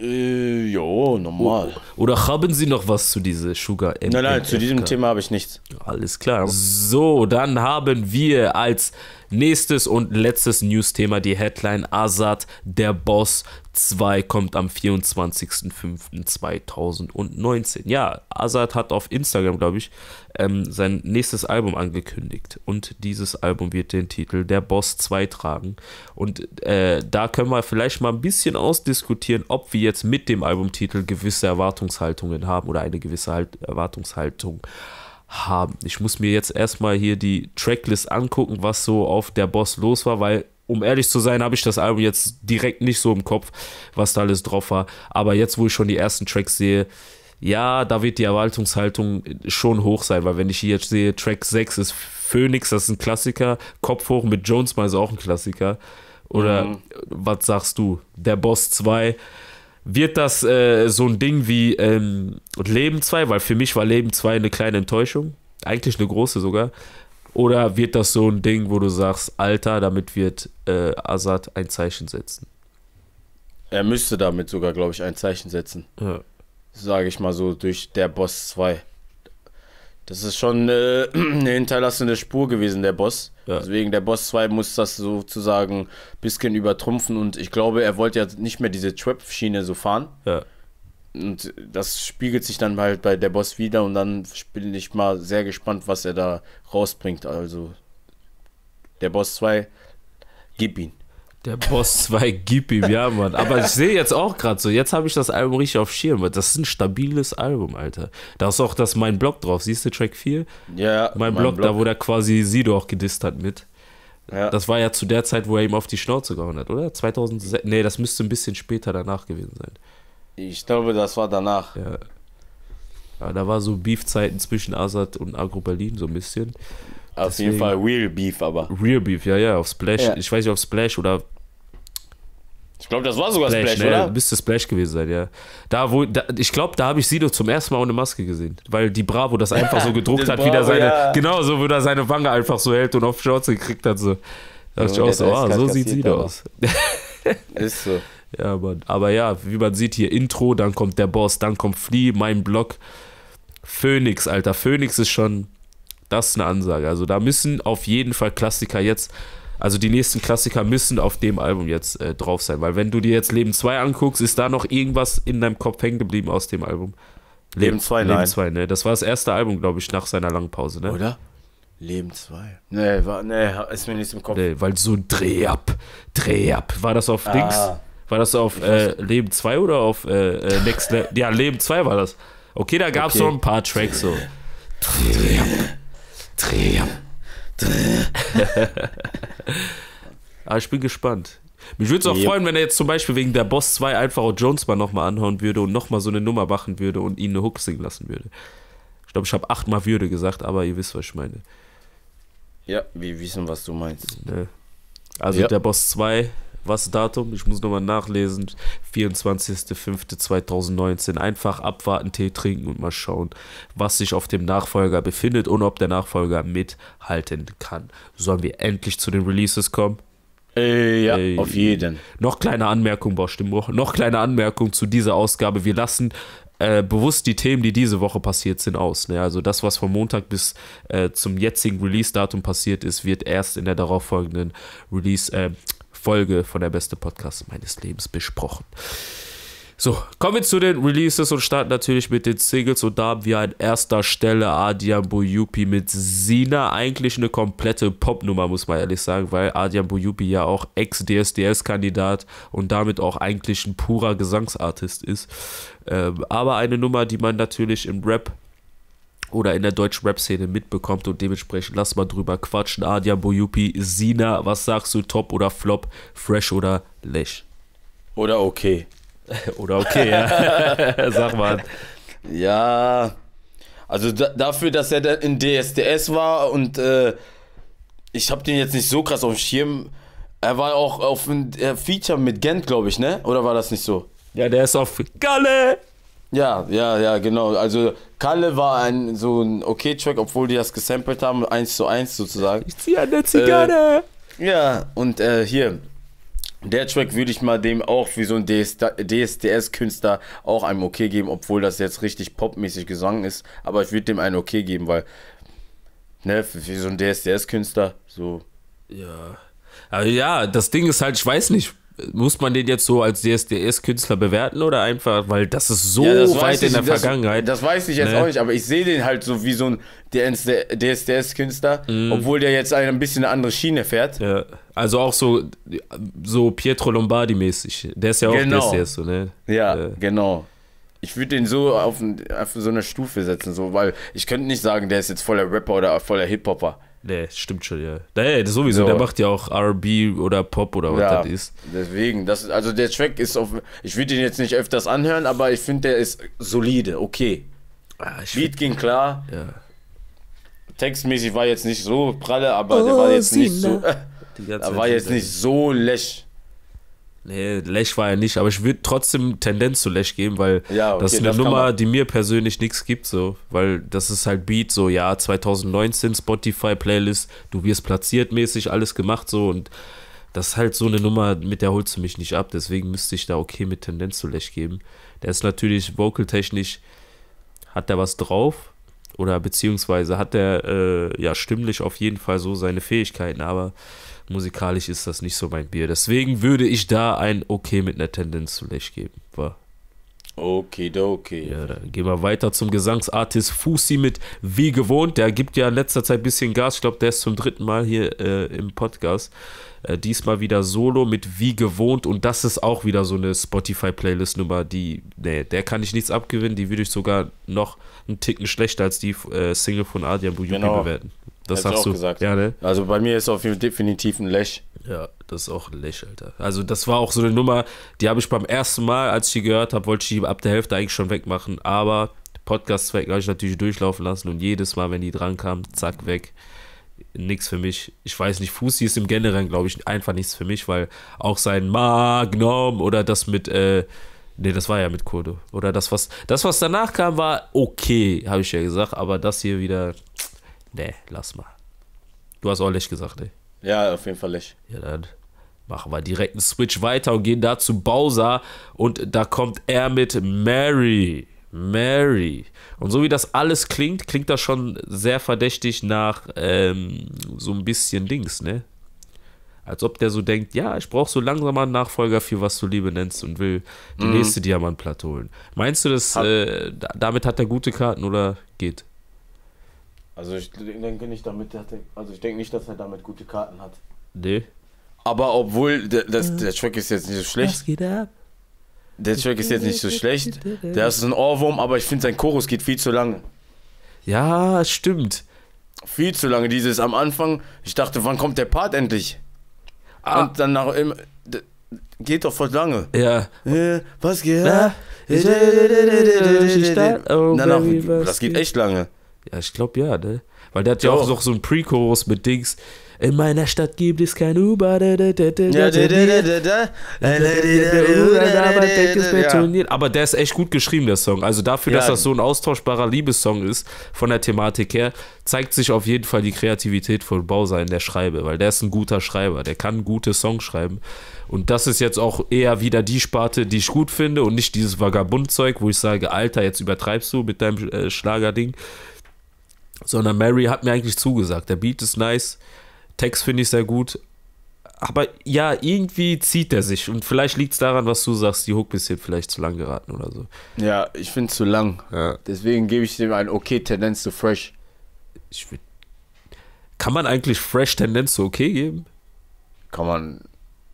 Äh, jo, normal. Oder haben Sie noch was zu dieser Sugar MMFK? Nein, nein, zu diesem Thema habe ich nichts. Alles klar. So, dann haben wir als Nächstes und letztes News-Thema, die Headline Azad, der Boss 2 kommt am 24.05.2019. Ja, Azad hat auf Instagram, glaube ich, ähm, sein nächstes Album angekündigt. Und dieses Album wird den Titel Der Boss 2 tragen. Und äh, da können wir vielleicht mal ein bisschen ausdiskutieren, ob wir jetzt mit dem Albumtitel gewisse Erwartungshaltungen haben oder eine gewisse halt Erwartungshaltung haben haben. Ich muss mir jetzt erstmal hier die Tracklist angucken, was so auf der Boss los war, weil um ehrlich zu sein, habe ich das Album jetzt direkt nicht so im Kopf, was da alles drauf war. Aber jetzt, wo ich schon die ersten Tracks sehe, ja, da wird die Erwartungshaltung schon hoch sein, weil wenn ich hier jetzt sehe, Track 6 ist Phoenix, das ist ein Klassiker, Kopf hoch mit Jones mal ist auch ein Klassiker. Oder mhm. was sagst du? Der Boss 2, wird das äh, so ein Ding wie ähm, Leben 2, weil für mich war Leben 2 eine kleine Enttäuschung, eigentlich eine große sogar. Oder wird das so ein Ding, wo du sagst, Alter, damit wird äh, Assad ein Zeichen setzen? Er müsste damit sogar, glaube ich, ein Zeichen setzen. Ja. Sage ich mal so, durch der Boss 2. Das ist schon äh, eine hinterlassene Spur gewesen, der Boss. Ja. Deswegen, also der Boss 2 muss das sozusagen ein bisschen übertrumpfen und ich glaube, er wollte ja nicht mehr diese Trap-Schiene so fahren. Ja. Und das spiegelt sich dann halt bei der Boss wieder und dann bin ich mal sehr gespannt, was er da rausbringt. Also, der Boss 2, gib ihn. Der Boss 2 gib ihm, ja, Mann. Aber ich sehe jetzt auch gerade so, jetzt habe ich das Album richtig auf Schirm, weil das ist ein stabiles Album, Alter. Da ist auch das mein Blog drauf, siehst du Track 4? Ja, mein, mein Blog, Blog, da wo der quasi Sido auch gedisst hat mit. Ja. Das war ja zu der Zeit, wo er ihm auf die Schnauze gehauen hat, oder? 2006. Nee, das müsste ein bisschen später danach gewesen sein. Ich glaube, das war danach. Ja. ja da war so Beef-Zeiten zwischen Azad und Agro Berlin so ein bisschen. Auf Deswegen, jeden Fall Real Beef, aber. Real Beef, ja, ja, auf Splash. Ja. Ich weiß nicht, auf Splash oder ich glaube, das war sogar Splash, Splash ne? oder? Müsste Splash gewesen sein, ja. Da, wo, da, ich glaube, da habe ich Sido zum ersten Mal ohne Maske gesehen, weil die Bravo das einfach so gedruckt hat, Bravo, wie er seine, ja. genau so, wie der seine Wange einfach so hält und auf Shorts gekriegt hat. So. Da so, ich ah, auch so, oh, so sieht Sido aus. Ist so. Ja, Mann. Aber ja, wie man sieht hier, Intro, dann kommt der Boss, dann kommt Flea, mein Block. Phoenix, Alter. Phoenix ist schon, das ist eine Ansage. Also da müssen auf jeden Fall Klassiker jetzt also die nächsten Klassiker müssen auf dem Album jetzt äh, drauf sein, weil wenn du dir jetzt Leben 2 anguckst, ist da noch irgendwas in deinem Kopf hängen geblieben aus dem Album? Leben 2, Leben nein. 2, ne? Das war das erste Album, glaube ich, nach seiner langen Pause, ne? Oder? Leben 2. Nee, war, nee, ist mir nicht im Kopf. Nee, weil so ein Dreh ab, Dreh ab. War das auf ah. Dings? War das auf äh, Leben 2 oder auf äh, äh Next Level? ja, Leben 2 war das. Okay, da gab es okay. so ein paar Tracks so. Dreh ab, Dreh ab. Aber ah, ich bin gespannt. Mich würde es auch yep. freuen, wenn er jetzt zum Beispiel wegen der Boss 2 einfach auch Jones mal nochmal anhauen würde und nochmal so eine Nummer machen würde und ihn eine Hook singen lassen würde. Ich glaube, ich habe achtmal Würde gesagt, aber ihr wisst, was ich meine. Ja, wir wissen, was du meinst. Ne? Also ja. der Boss 2 was Datum? Ich muss nochmal nachlesen. 24.05.2019. Einfach abwarten, Tee trinken und mal schauen, was sich auf dem Nachfolger befindet und ob der Nachfolger mithalten kann. Sollen wir endlich zu den Releases kommen? Äh, ja, äh, auf jeden. Noch kleine Anmerkung, Bosch, noch kleine Anmerkung zu dieser Ausgabe. Wir lassen äh, bewusst die Themen, die diese Woche passiert sind, aus. Ne? Also das, was von Montag bis äh, zum jetzigen Release-Datum passiert ist, wird erst in der darauffolgenden Release, äh, Folge von der beste Podcast meines Lebens besprochen. So, kommen wir zu den Releases und starten natürlich mit den Singles und da haben wir an erster Stelle Adian Boyupi mit Sina. Eigentlich eine komplette Popnummer, muss man ehrlich sagen, weil Adian Boyupi ja auch Ex-DSDS-Kandidat und damit auch eigentlich ein purer Gesangsartist ist. Ähm, aber eine Nummer, die man natürlich im Rap oder in der deutschen Rap-Szene mitbekommt und dementsprechend lass mal drüber quatschen. Adia Boyupi, Sina, was sagst du, top oder flop, fresh oder lech? Oder okay. oder okay, ja. Sag mal. Ja, also da, dafür, dass er in DSDS war und äh, ich habe den jetzt nicht so krass auf dem Schirm. Er war auch auf dem äh, Feature mit Gent, glaube ich, ne? Oder war das nicht so? Ja, der ist auf Galle! Ja, ja, ja, genau. Also Kalle war ein so ein okay Track, obwohl die das gesampelt haben, eins zu eins sozusagen. Ich ziehe eine Zigarre. Äh, ja, und äh, hier. Der Track würde ich mal dem auch wie so ein DSDS-Künstler auch einem okay geben, obwohl das jetzt richtig popmäßig gesungen ist. Aber ich würde dem einen okay geben, weil, ne, wie so ein DSDS-Künstler, so. Ja. Aber ja, das Ding ist halt, ich weiß nicht, muss man den jetzt so als DSDS-Künstler bewerten oder einfach, weil das ist so ja, das weit in der ich, Vergangenheit. Das, das weiß ich jetzt ne? auch nicht, aber ich sehe den halt so wie so ein DSDS-Künstler, mm. obwohl der jetzt ein bisschen eine andere Schiene fährt. Ja. Also auch so, so Pietro Lombardi-mäßig. Der ist ja auch genau. DSDS, so, ne? Ja, ja. genau. Ich würde den so auf, auf so eine Stufe setzen, so, weil ich könnte nicht sagen, der ist jetzt voller Rapper oder voller Hip-Hopper. Nee, stimmt schon, ja. Nee, das sowieso, so. der macht ja auch RB oder Pop oder was ja, das ist. Deswegen, das, also der Track ist auf. Ich würde ihn jetzt nicht öfters anhören, aber ich finde, der ist solide, okay. Ah, Beat find, ging klar. Ja. Textmäßig war jetzt nicht so pralle, aber oh, der war jetzt Sina. nicht so. Äh, er war jetzt nicht so lech. Nee, Lech war ja nicht, aber ich würde trotzdem Tendenz zu Lech geben, weil ja, okay, das ist eine das Nummer, die mir persönlich nichts gibt, so, weil das ist halt Beat, so ja, 2019 Spotify Playlist, du wirst platziert mäßig, alles gemacht, so und das ist halt so eine Nummer, mit der holst du mich nicht ab, deswegen müsste ich da okay mit Tendenz zu Lech geben. Der ist natürlich vocaltechnisch, hat der was drauf oder beziehungsweise hat der äh, ja stimmlich auf jeden Fall so seine Fähigkeiten, aber musikalisch ist das nicht so mein Bier. Deswegen würde ich da ein Okay mit einer Tendenz zu Lech geben. War. Okay, okay. Ja, dann gehen wir weiter zum Gesangsartist Fusi mit Wie gewohnt. Der gibt ja in letzter Zeit ein bisschen Gas. Ich glaube, der ist zum dritten Mal hier äh, im Podcast. Äh, diesmal wieder solo mit Wie gewohnt. Und das ist auch wieder so eine Spotify-Playlist-Nummer, die, nee, der kann ich nichts abgewinnen. Die würde ich sogar noch einen Ticken schlechter als die äh, Single von Adrian Bujubi genau. bewerten. Das hast sagst du. Gesagt. Ja, ne? Also bei mir ist auf jeden Fall definitiv ein Lech. Ja, das ist auch ein Lech, Alter. Also das war auch so eine Nummer, die habe ich beim ersten Mal, als ich die gehört habe, wollte ich die ab der Hälfte eigentlich schon wegmachen. Aber Podcast-Zweck habe ich natürlich durchlaufen lassen und jedes Mal, wenn die dran kam, zack, weg. Nix für mich. Ich weiß nicht, Fusi ist im Generellen, glaube ich, einfach nichts für mich, weil auch sein Magnum oder das mit, äh, Nee, das war ja mit Kurdo. Oder das, was das, was danach kam, war okay, habe ich ja gesagt, aber das hier wieder nee, lass mal. Du hast auch Lech gesagt, ne? Ja, auf jeden Fall Lech. Ja, dann machen wir direkt einen Switch weiter und gehen da zu Bowser. Und da kommt er mit Mary. Mary. Und so wie das alles klingt, klingt das schon sehr verdächtig nach ähm, so ein bisschen Dings, ne? Als ob der so denkt, ja, ich brauche so langsam mal einen Nachfolger für was du Liebe nennst und will die mhm. nächste Diamantplatte holen. Meinst du, dass äh, damit hat er gute Karten oder geht? Also ich denke nicht damit, also ich denke nicht, dass er damit gute Karten hat. Nee. Aber obwohl, der, das, der Track ist jetzt nicht so schlecht. Was geht ab? Der Track ist jetzt nicht so schlecht. Der ist ein Ohrwurm, aber ich finde, sein Chorus geht viel zu lange. Ja, stimmt. Viel zu lange. Dieses am Anfang, ich dachte, wann kommt der Part endlich? Ah. Und dann nach immer. Geht doch voll lange. Ja. was geht? Na? Danach, das geht echt lange. Ja, ich glaube ja, ne? Weil der hat ja, ja auch noch so einen Pre-Chorus mit Dings. In meiner Stadt gibt es kein Uber. Aber der ist echt gut geschrieben, der Song. Also dafür, dass das so ein austauschbarer Liebessong ist, von der Thematik her, zeigt sich auf jeden Fall die Kreativität von Bowser in der Schreibe, weil der ist ein guter Schreiber, der kann gute Songs schreiben. Und das ist jetzt auch eher wieder die Sparte, die ich gut finde und nicht dieses Vagabundzeug, wo ich sage, Alter, jetzt übertreibst du mit deinem äh, Schlagerding sondern Mary hat mir eigentlich zugesagt. Der Beat ist nice, Text finde ich sehr gut. Aber ja, irgendwie zieht er sich. Und vielleicht liegt es daran, was du sagst, die Hook ist hier vielleicht zu lang geraten oder so. Ja, ich finde zu lang. Ja. Deswegen gebe ich dem ein okay Tendenz zu fresh. Ich will, kann man eigentlich fresh Tendenz zu okay geben? Kann man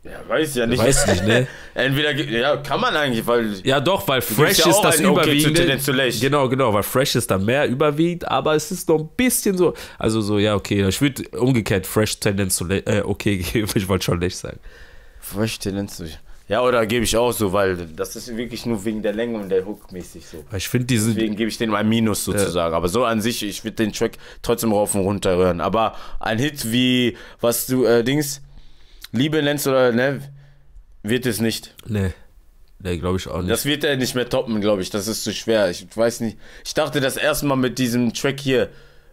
ja, weiß ja nicht. Weiß nicht, ne? Entweder, ja, kann man eigentlich, weil. Ja, doch, weil Fresh ja ist das überwiegend. Okay genau, genau, weil Fresh ist dann mehr überwiegend, aber es ist noch ein bisschen so. Also, so, ja, okay, ich würde umgekehrt Fresh Tendenz zu äh, okay geben, ich wollte schon schlecht sagen. Fresh Tendenz zu Ja, oder gebe ich auch so, weil das ist wirklich nur wegen der Länge und der Hook mäßig so. Ich finde diesen. Deswegen gebe ich den mal Minus sozusagen. Ja. Aber so an sich, ich würde den Track trotzdem rauf und runter hören. Aber ein Hit wie, was du, äh, Dings Liebe Lenz oder ne, wird es nicht. Nee. Nee, glaube ich auch nicht. Das wird er nicht mehr toppen, glaube ich. Das ist zu schwer. Ich weiß nicht. Ich dachte das erstmal mit diesem Track hier.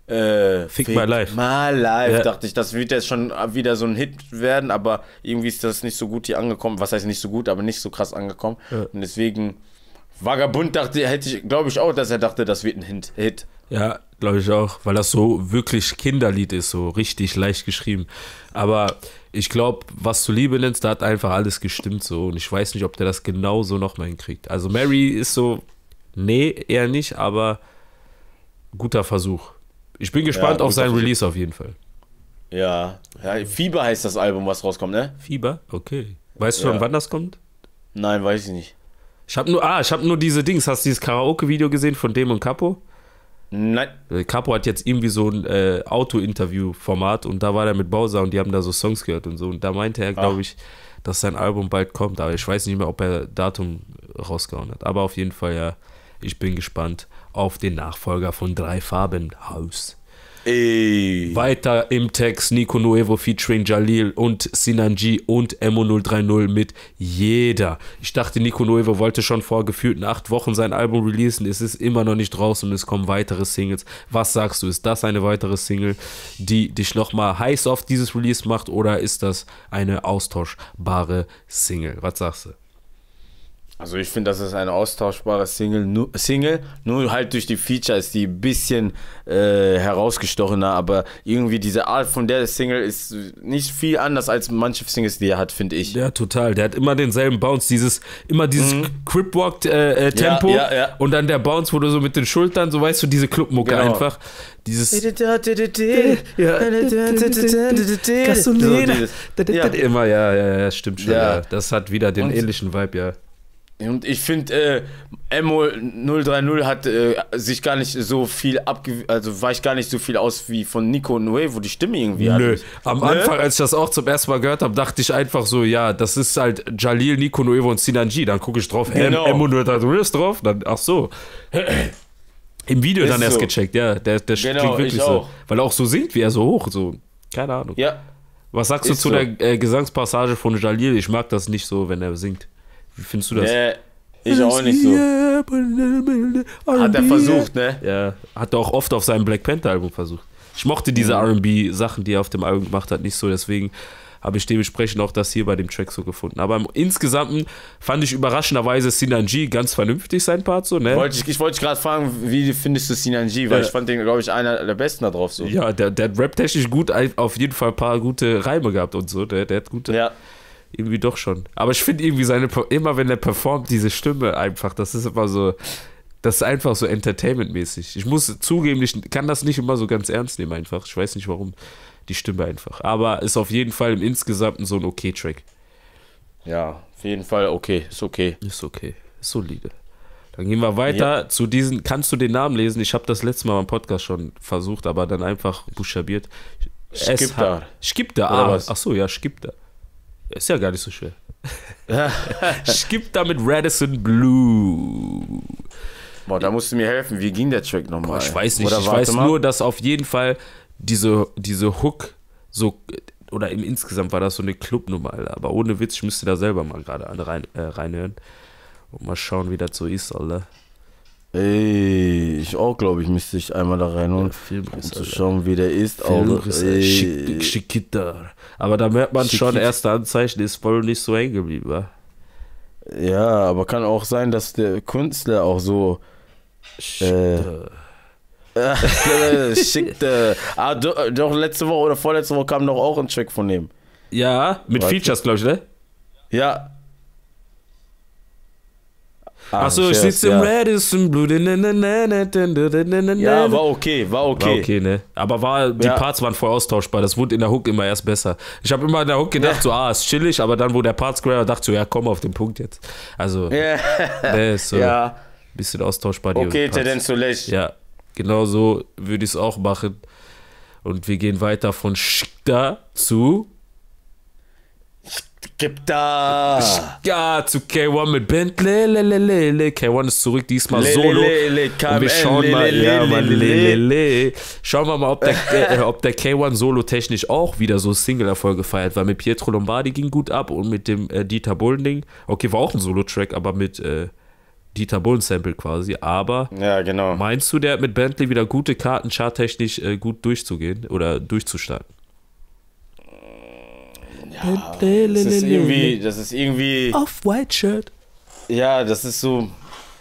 Äh, Fick, Fick My Life. My Life, ja. dachte ich. Das wird jetzt schon wieder so ein Hit werden, aber irgendwie ist das nicht so gut hier angekommen. Was heißt nicht so gut, aber nicht so krass angekommen. Ja. Und deswegen, Vagabund dachte, hätte ich, glaube ich auch, dass er dachte, das wird ein Hit. Ja, glaube ich auch, weil das so wirklich Kinderlied ist, so richtig leicht geschrieben. Aber ich glaube, was du Liebe nennst, da hat einfach alles gestimmt so. Und ich weiß nicht, ob der das genauso nochmal hinkriegt. Also Mary ist so, nee, eher nicht, aber guter Versuch. Ich bin gespannt ja, auf seinen Release auf jeden Fall. Ja. ja. Fieber heißt das Album, was rauskommt, ne? Fieber? Okay. Weißt du ja. wann das kommt? Nein, weiß ich nicht. Ich habe nur, ah, ich habe nur diese Dings. Hast du dieses Karaoke-Video gesehen von dem und Capo? Nein. Äh, Capo hat jetzt irgendwie so ein äh, Auto-Interview-Format und da war er mit Bowser und die haben da so Songs gehört und so. Und da meinte er, glaube ah. ich, dass sein Album bald kommt. Aber ich weiß nicht mehr, ob er Datum rausgehauen hat. Aber auf jeden Fall, ja, ich bin gespannt auf den Nachfolger von Drei Farben Haus. Ey. Weiter im Text Nico Nuevo featuring Jalil und Sinanji und MO030 mit jeder. Ich dachte, Nico Nuevo wollte schon vor gefühlten acht Wochen sein Album releasen. Es ist immer noch nicht draußen und es kommen weitere Singles. Was sagst du? Ist das eine weitere Single, die dich nochmal heiß auf dieses Release macht oder ist das eine austauschbare Single? Was sagst du? Also ich finde, das ist ein austauschbarer Single, nur, Single, nur halt durch die Features, die ein bisschen äh, herausgestochener, aber irgendwie diese Art von der Single ist nicht viel anders als manche Singles, die er hat, finde ich. Ja, total. Der hat immer denselben Bounce, dieses, immer dieses mhm. Cripwalk-Tempo äh, äh, ja, ja, ja. und dann der Bounce, wo du so mit den Schultern, so weißt du, diese Clubmucke genau. einfach. Dieses Gasolina. So, dieses, ja. Immer, ja, ja, ja, stimmt schon. Ja. Das hat wieder den und ähnlichen Vibe, ja. Und ich finde, äh, Emo 030 hat äh, sich gar nicht so viel abge... Also weicht gar nicht so viel aus wie von Nico Nue, wo die Stimme irgendwie Nö. Hat. Am Nö. Anfang, als ich das auch zum ersten Mal gehört habe, dachte ich einfach so, ja, das ist halt Jalil, Nico Nue und Sinanji. Dann gucke ich drauf, genau. Emo 030 ist drauf. Dann, ach so. Im Video ist dann erst so. gecheckt, ja. Der, der genau, klingt wirklich so. Weil er auch so singt, wie er so hoch, so. Keine Ahnung. Ja. Was sagst ist du zu so. der äh, Gesangspassage von Jalil? Ich mag das nicht so, wenn er singt. Wie findest du das? Nee, ich auch nicht so. Hat er versucht, ne? Ja, hat er auch oft auf seinem Black Panther-Album versucht. Ich mochte diese mhm. RB-Sachen, die er auf dem Album gemacht hat, nicht so, deswegen habe ich dementsprechend auch das hier bei dem Track so gefunden. Aber im Insgesamten fand ich überraschenderweise Sinanji ganz vernünftig sein Part so, ne? Wollte ich, ich wollte gerade fragen, wie findest du Sinanji? Weil ja. ich fand den, glaube ich, einer der besten da drauf so. Ja, der, der hat rap-technisch gut auf jeden Fall ein paar gute Reime gehabt und so. Der, ne? der hat gute. Ja irgendwie doch schon. Aber ich finde irgendwie seine, immer wenn er performt, diese Stimme einfach, das ist immer so, das ist einfach so entertainmentmäßig. Ich muss zugeben, ich kann das nicht immer so ganz ernst nehmen einfach. Ich weiß nicht warum, die Stimme einfach. Aber ist auf jeden Fall im Insgesamten so ein okay Track. Ja, auf jeden Fall okay, ist okay. Ist okay, ist solide. Dann gehen wir weiter ja. zu diesen. Kannst du den Namen lesen? Ich habe das letzte Mal im Podcast schon versucht, aber dann einfach buchstabiert. Skipta. Skipta, ah, ach so, ja, Skipta. Ist ja gar nicht so schwer. Skip damit Radisson Blue. Boah, da musst du mir helfen. Wie ging der Track nochmal? Boah, ich weiß nicht. Oder ich weiß mal. nur, dass auf jeden Fall diese, diese Hook so. Oder im insgesamt war das so eine Clubnummer, Alter. Aber ohne Witz, ich müsste da selber mal gerade rein, äh, reinhören. Und mal schauen, wie das so ist, Alter. Ey, ich auch, glaube ich, müsste ich einmal da reinholen, ja, um zu schauen, wie der ist. Filmriss, Aber da merkt man schon, erste Anzeichen ist voll nicht so hängen geblieben. Wa? Ja, aber kann auch sein, dass der Künstler auch so. Äh, Schickte. Ah, doch, doch, letzte Woche oder vorletzte Woche kam doch auch ein Track von dem. Ja, mit Features, glaube ich, ne? Ja, Ah, Achso, ich sitze im Red, ist im Blue. Ja, war okay, war okay. War okay, ne? Aber war, die ja. Parts waren voll austauschbar. Das wurde in der Hook immer erst besser. Ich habe immer in der Hook gedacht, ja. so, ah, ist chillig, aber dann, wo der Part Square dachte, so, ja, komm auf den Punkt jetzt. Also, ja. ne, so ja. ein bisschen austauschbar. Die okay, Tendenz zu lächeln. Ja, genau so würde ich es auch machen. Und wir gehen weiter von Schkta zu Gib da! Ja, zu K1 mit Bentley. Lelelele. K1 ist zurück, diesmal solo. Und wir schauen mal, ja, Mann, lelele. Schauen wir mal, ob der, äh, ob der K1 solo technisch auch wieder so Single-Erfolge feiert, weil mit Pietro Lombardi ging gut ab und mit dem äh, Dieter Bullen-Ding. Okay, war auch ein Solo-Track, aber mit. Äh, Dieter Bullen-Sample quasi, aber ja, genau. meinst du, der hat mit Bentley wieder gute Karten, charttechnisch äh, gut durchzugehen oder durchzustarten? Ja, das ist irgendwie, das ist irgendwie. Off White Shirt. Ja, das ist so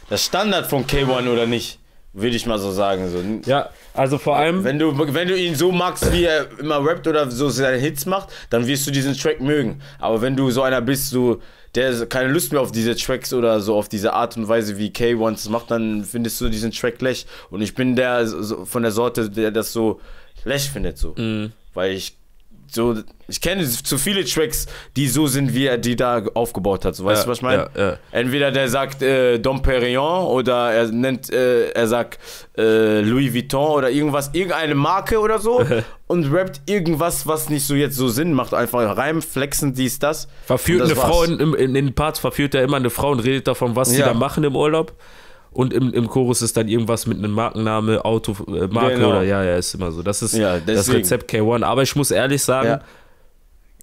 das Standard von K1 oder nicht, würde ich mal so sagen. So. Ja, also vor allem. Wenn du, wenn du ihn so magst, wie er immer rappt oder so seine Hits macht, dann wirst du diesen Track mögen. Aber wenn du so einer bist, so, der keine Lust mehr auf diese Tracks oder so auf diese Art und Weise, wie K1 es macht, dann findest du diesen Track lech. Und ich bin der so, von der Sorte, der das so lech findet, so. Mhm. Weil ich so, ich kenne zu viele Tracks, die so sind, wie er die da aufgebaut hat. So, weißt ja, du, was ich meine? Ja, ja. Entweder der sagt äh, Dom Perignon oder er nennt, äh, er sagt äh, Louis Vuitton oder irgendwas, irgendeine Marke oder so und rappt irgendwas, was nicht so jetzt so Sinn macht. Einfach rein flexen, dies, das. Verführt das eine war's. Frau, in, in, in, den Parts verführt er immer eine Frau und redet davon, was sie da machen im Urlaub und im, im Chorus ist dann irgendwas mit einem Markenname, Auto, äh, Marke genau. oder ja, ja, ist immer so. Das ist ja, das Rezept K1. Aber ich muss ehrlich sagen,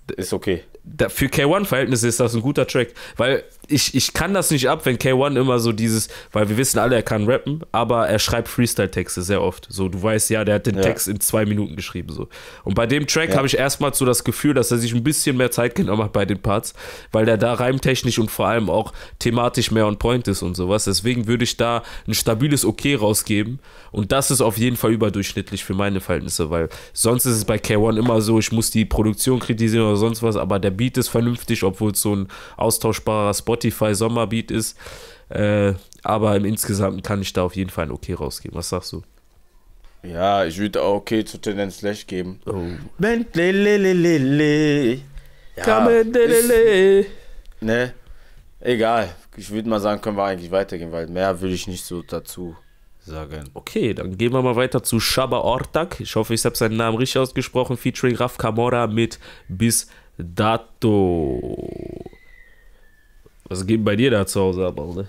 ja. ist okay für K1-Verhältnisse ist das ein guter Track, weil ich, ich kann das nicht ab, wenn K1 immer so dieses, weil wir wissen alle, er kann rappen, aber er schreibt Freestyle-Texte sehr oft. So, du weißt ja, der hat den ja. Text in zwei Minuten geschrieben. So. Und bei dem Track ja. habe ich erstmal so das Gefühl, dass er sich ein bisschen mehr Zeit genommen hat bei den Parts, weil der da reimtechnisch und vor allem auch thematisch mehr on point ist und sowas. Deswegen würde ich da ein stabiles Okay rausgeben. Und das ist auf jeden Fall überdurchschnittlich für meine Verhältnisse, weil sonst ist es bei K1 immer so, ich muss die Produktion kritisieren oder sonst was, aber der Beat ist vernünftig, obwohl es so ein austauschbarer Spotify-Sommerbeat ist. Äh, aber im Insgesamt kann ich da auf jeden Fall ein Okay rausgeben. Was sagst du? Ja, ich würde auch okay zu Tendenz schlecht geben. Oh. ne? Egal. Ich würde mal sagen, können wir eigentlich weitergehen, weil mehr würde ich nicht so dazu sagen. Okay, dann gehen wir mal weiter zu Shaba Ortak. Ich hoffe, ich habe seinen Namen richtig ausgesprochen. Featuring Raf Kamora mit Bis Dato. Was geht bei dir da zu Hause ab, ne?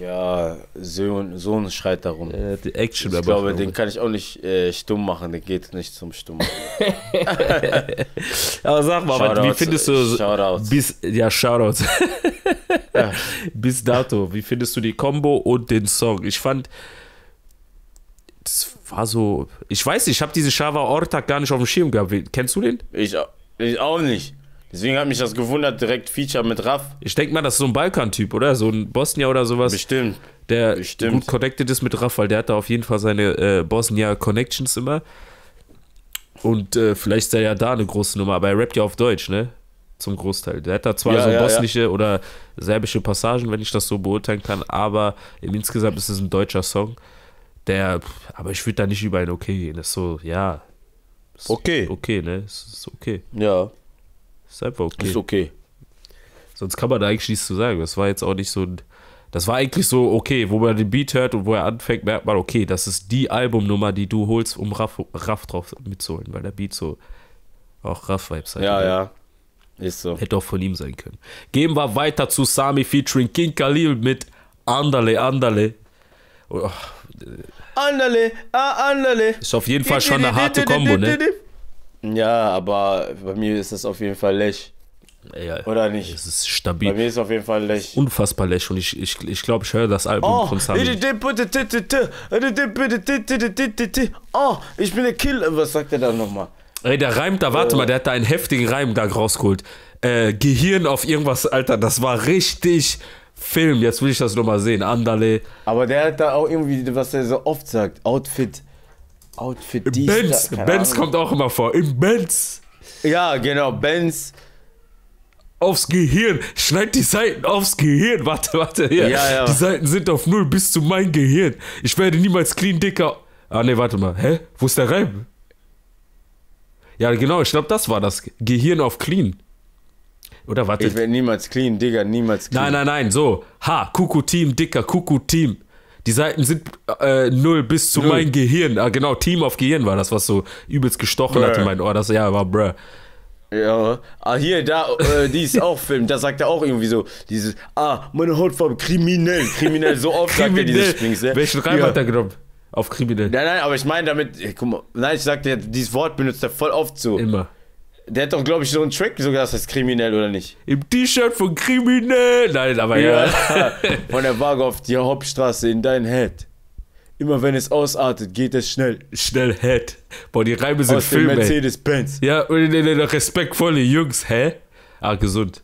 Ja, Sohn, Sohn schreit darum. Äh, die Action ich glaube, den ne? kann ich auch nicht äh, stumm machen, der geht nicht zum Stumm. Aber sag mal, Shoutouts, wie findest du Shoutouts. bis ja Shoutouts. ja. bis dato, wie findest du die Combo und den Song? Ich fand das war so, ich weiß nicht, ich habe diese Shava Ortak gar nicht auf dem Schirm gehabt. Kennst du den? Ich auch. Ich auch nicht. Deswegen hat mich das gewundert, direkt Feature mit Raff. Ich denke mal, das ist so ein Balkan-Typ, oder? So ein Bosnier oder sowas. Bestimmt. Der Bestimmt. gut connected ist mit Raff, weil der hat da auf jeden Fall seine äh, Bosnier-Connections immer. Und äh, vielleicht ist er ja da eine große Nummer, aber er rappt ja auf Deutsch, ne? Zum Großteil. Der hat da zwar ja, so ja, bosnische ja. oder serbische Passagen, wenn ich das so beurteilen kann, aber im insgesamt ist es ein deutscher Song. Der, aber ich würde da nicht über ein Okay gehen. Das ist so, ja, Okay. Okay, ne? Es ist okay. Ja. ist einfach okay. Ist okay. Sonst kann man da eigentlich nichts zu sagen. Das war jetzt auch nicht so ein. Das war eigentlich so, okay, wo man den Beat hört und wo er anfängt, merkt man, okay, das ist die Albumnummer, die du holst, um Raff, Raff drauf mitzuholen, weil der Beat so auch Raff-Vibes hat. Ja, ja. Ist so. Hätte auch von ihm sein können. Gehen wir weiter zu Sami featuring King Khalil mit Andale, Andale. Oh, Anderle, ah, Anderle. Ist auf jeden Fall schon eine harte Kombo, ne? Ja, aber bei mir ist das auf jeden Fall Lech. Ja, Oder nicht? Es ist stabil. Bei mir ist es auf jeden Fall Lech. Unfassbar Lech und ich glaube, ich, ich, glaub, ich höre das Album oh, von Sami. Oh, ich bin der Killer. Was sagt er da nochmal? Ey, der reimt da, warte oh. mal, der hat da einen heftigen Reim da rausgeholt. Äh, Gehirn auf irgendwas, Alter, das war richtig Film, jetzt will ich das nochmal sehen. Andale. Aber der hat da auch irgendwie, was er so oft sagt: Outfit. Outfit. Im Benz. Da, Benz Ahnung. kommt auch immer vor. Im Benz. Ja, genau. Benz aufs Gehirn. Schneid die Seiten aufs Gehirn. Warte, warte. Ja. ja, ja. Die Seiten sind auf Null bis zu mein Gehirn. Ich werde niemals clean dicker. Ah, ne, warte mal. Hä? Wo ist der Reim? Ja, genau. Ich glaube, das war das. Gehirn auf clean. Oder warte. Ich werde niemals clean, Digga, niemals clean. Nein, nein, nein, so. Ha, Kuku-Team, Dicker, Kuku-Team. Die Seiten sind äh, null bis zu null. mein Gehirn. Ah, genau, Team auf Gehirn war das, was so übelst gestochen hat in mein Ohr. Das, ja, war bruh. Ja, ah, hier, da, äh, die ist auch Film, da sagt er auch irgendwie so, dieses, ah, meine Hautfarbe, kriminell, kriminell, so oft kriminell. sagt er dieses Springs, ne? Welchen Reim ja. hat er genommen? Auf kriminell. Nein, nein, aber ich meine damit, ey, guck mal, nein, ich sagte, dieses Wort benutzt er voll oft so. Immer. Der hat doch, glaube ich, so einen Track sogar, das heißt kriminell, oder nicht? Im T-Shirt von kriminell. Nein, aber ja. ja. von der Waage auf die Hauptstraße in dein Head. Immer wenn es ausartet, geht es schnell. Schnell Head. Boah, die Reime sind Aus Filme. Mercedes-Benz. Ja, und respektvolle Jungs, hä? Ah, gesund.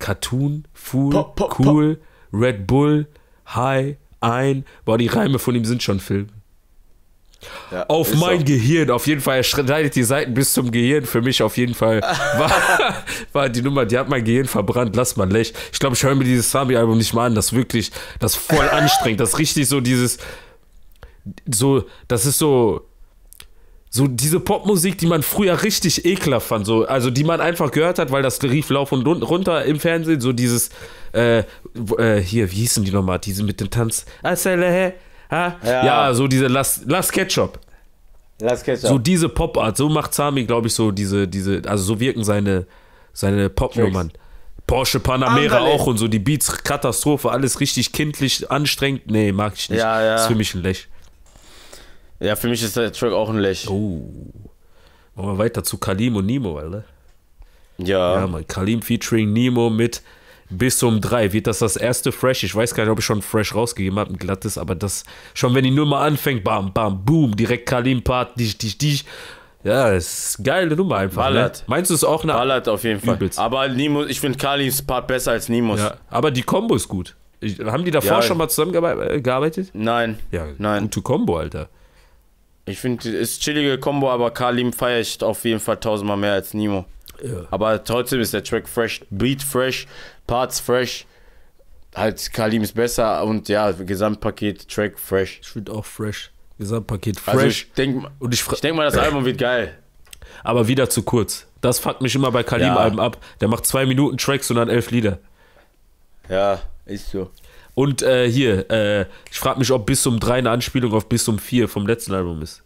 Cartoon, Fool, pop, pop, Cool, pop. Red Bull, High, Ein. Boah, die Reime von ihm sind schon Film. Ja, auf mein so. Gehirn, auf jeden Fall. Er schneidet die Seiten bis zum Gehirn. Für mich auf jeden Fall war, war die Nummer, die hat mein Gehirn verbrannt. Lass mal lech. Ich glaube, ich höre mir dieses zombie album nicht mal an. Das ist wirklich, das voll anstrengend. Das ist richtig so dieses, so, das ist so, so diese Popmusik, die man früher richtig ekler fand, so, also die man einfach gehört hat, weil das rief lauf und runter im Fernsehen, so dieses, äh, äh, hier, wie hießen die nochmal, diese mit dem Tanz, ja. ja, so diese Lass, Lass Ketchup. Lass Ketchup. So diese Pop-Art, so macht Sami, glaube ich, so diese, diese, also so wirken seine, seine Pop-Nummern. Porsche Panamera Anderle. auch und so die Beats, Katastrophe, alles richtig kindlich, anstrengend. Nee, mag ich nicht. Ja, ja. Ist für mich ein Lech. Ja, für mich ist der Track auch ein Lech. Oh. Machen wir weiter zu Kalim und Nemo, oder? Ja. Ja, man. Kalim featuring Nemo mit bis um drei wird das das erste Fresh. Ich weiß gar nicht, ob ich schon Fresh rausgegeben habe, ein glattes, aber das schon, wenn die Nummer anfängt, bam, bam, boom, direkt Kalim Part, dich, dich, dich. Ja, ist geile Nummer einfach. Ne? Ballert. Ne? Meinst du es auch nach? Ballert auf jeden Fall. Übelst. Aber Nimo, ich finde Kalims Part besser als Nimos. Ja, aber die Combo ist gut. haben die davor ja, schon mal zusammengearbeitet? Nein. Ja, nein. Gute Combo, Alter. Ich finde, ist chillige Combo, aber Kalim feiere ich auf jeden Fall tausendmal mehr als Nimo. Aber trotzdem ist der Track fresh, Beat fresh, Parts fresh. Halt Kalim ist besser und ja, Gesamtpaket, Track fresh. Ich finde auch fresh. Gesamtpaket fresh. Also ich denke ich ich denk mal, das Album wird geil. Aber wieder zu kurz. Das fuckt mich immer bei Kalim-Alben ja. ab. Der macht zwei Minuten Tracks und dann elf Lieder. Ja, ist so. Und äh, hier, äh, ich frage mich, ob bis um drei eine Anspielung auf bis um vier vom letzten Album ist.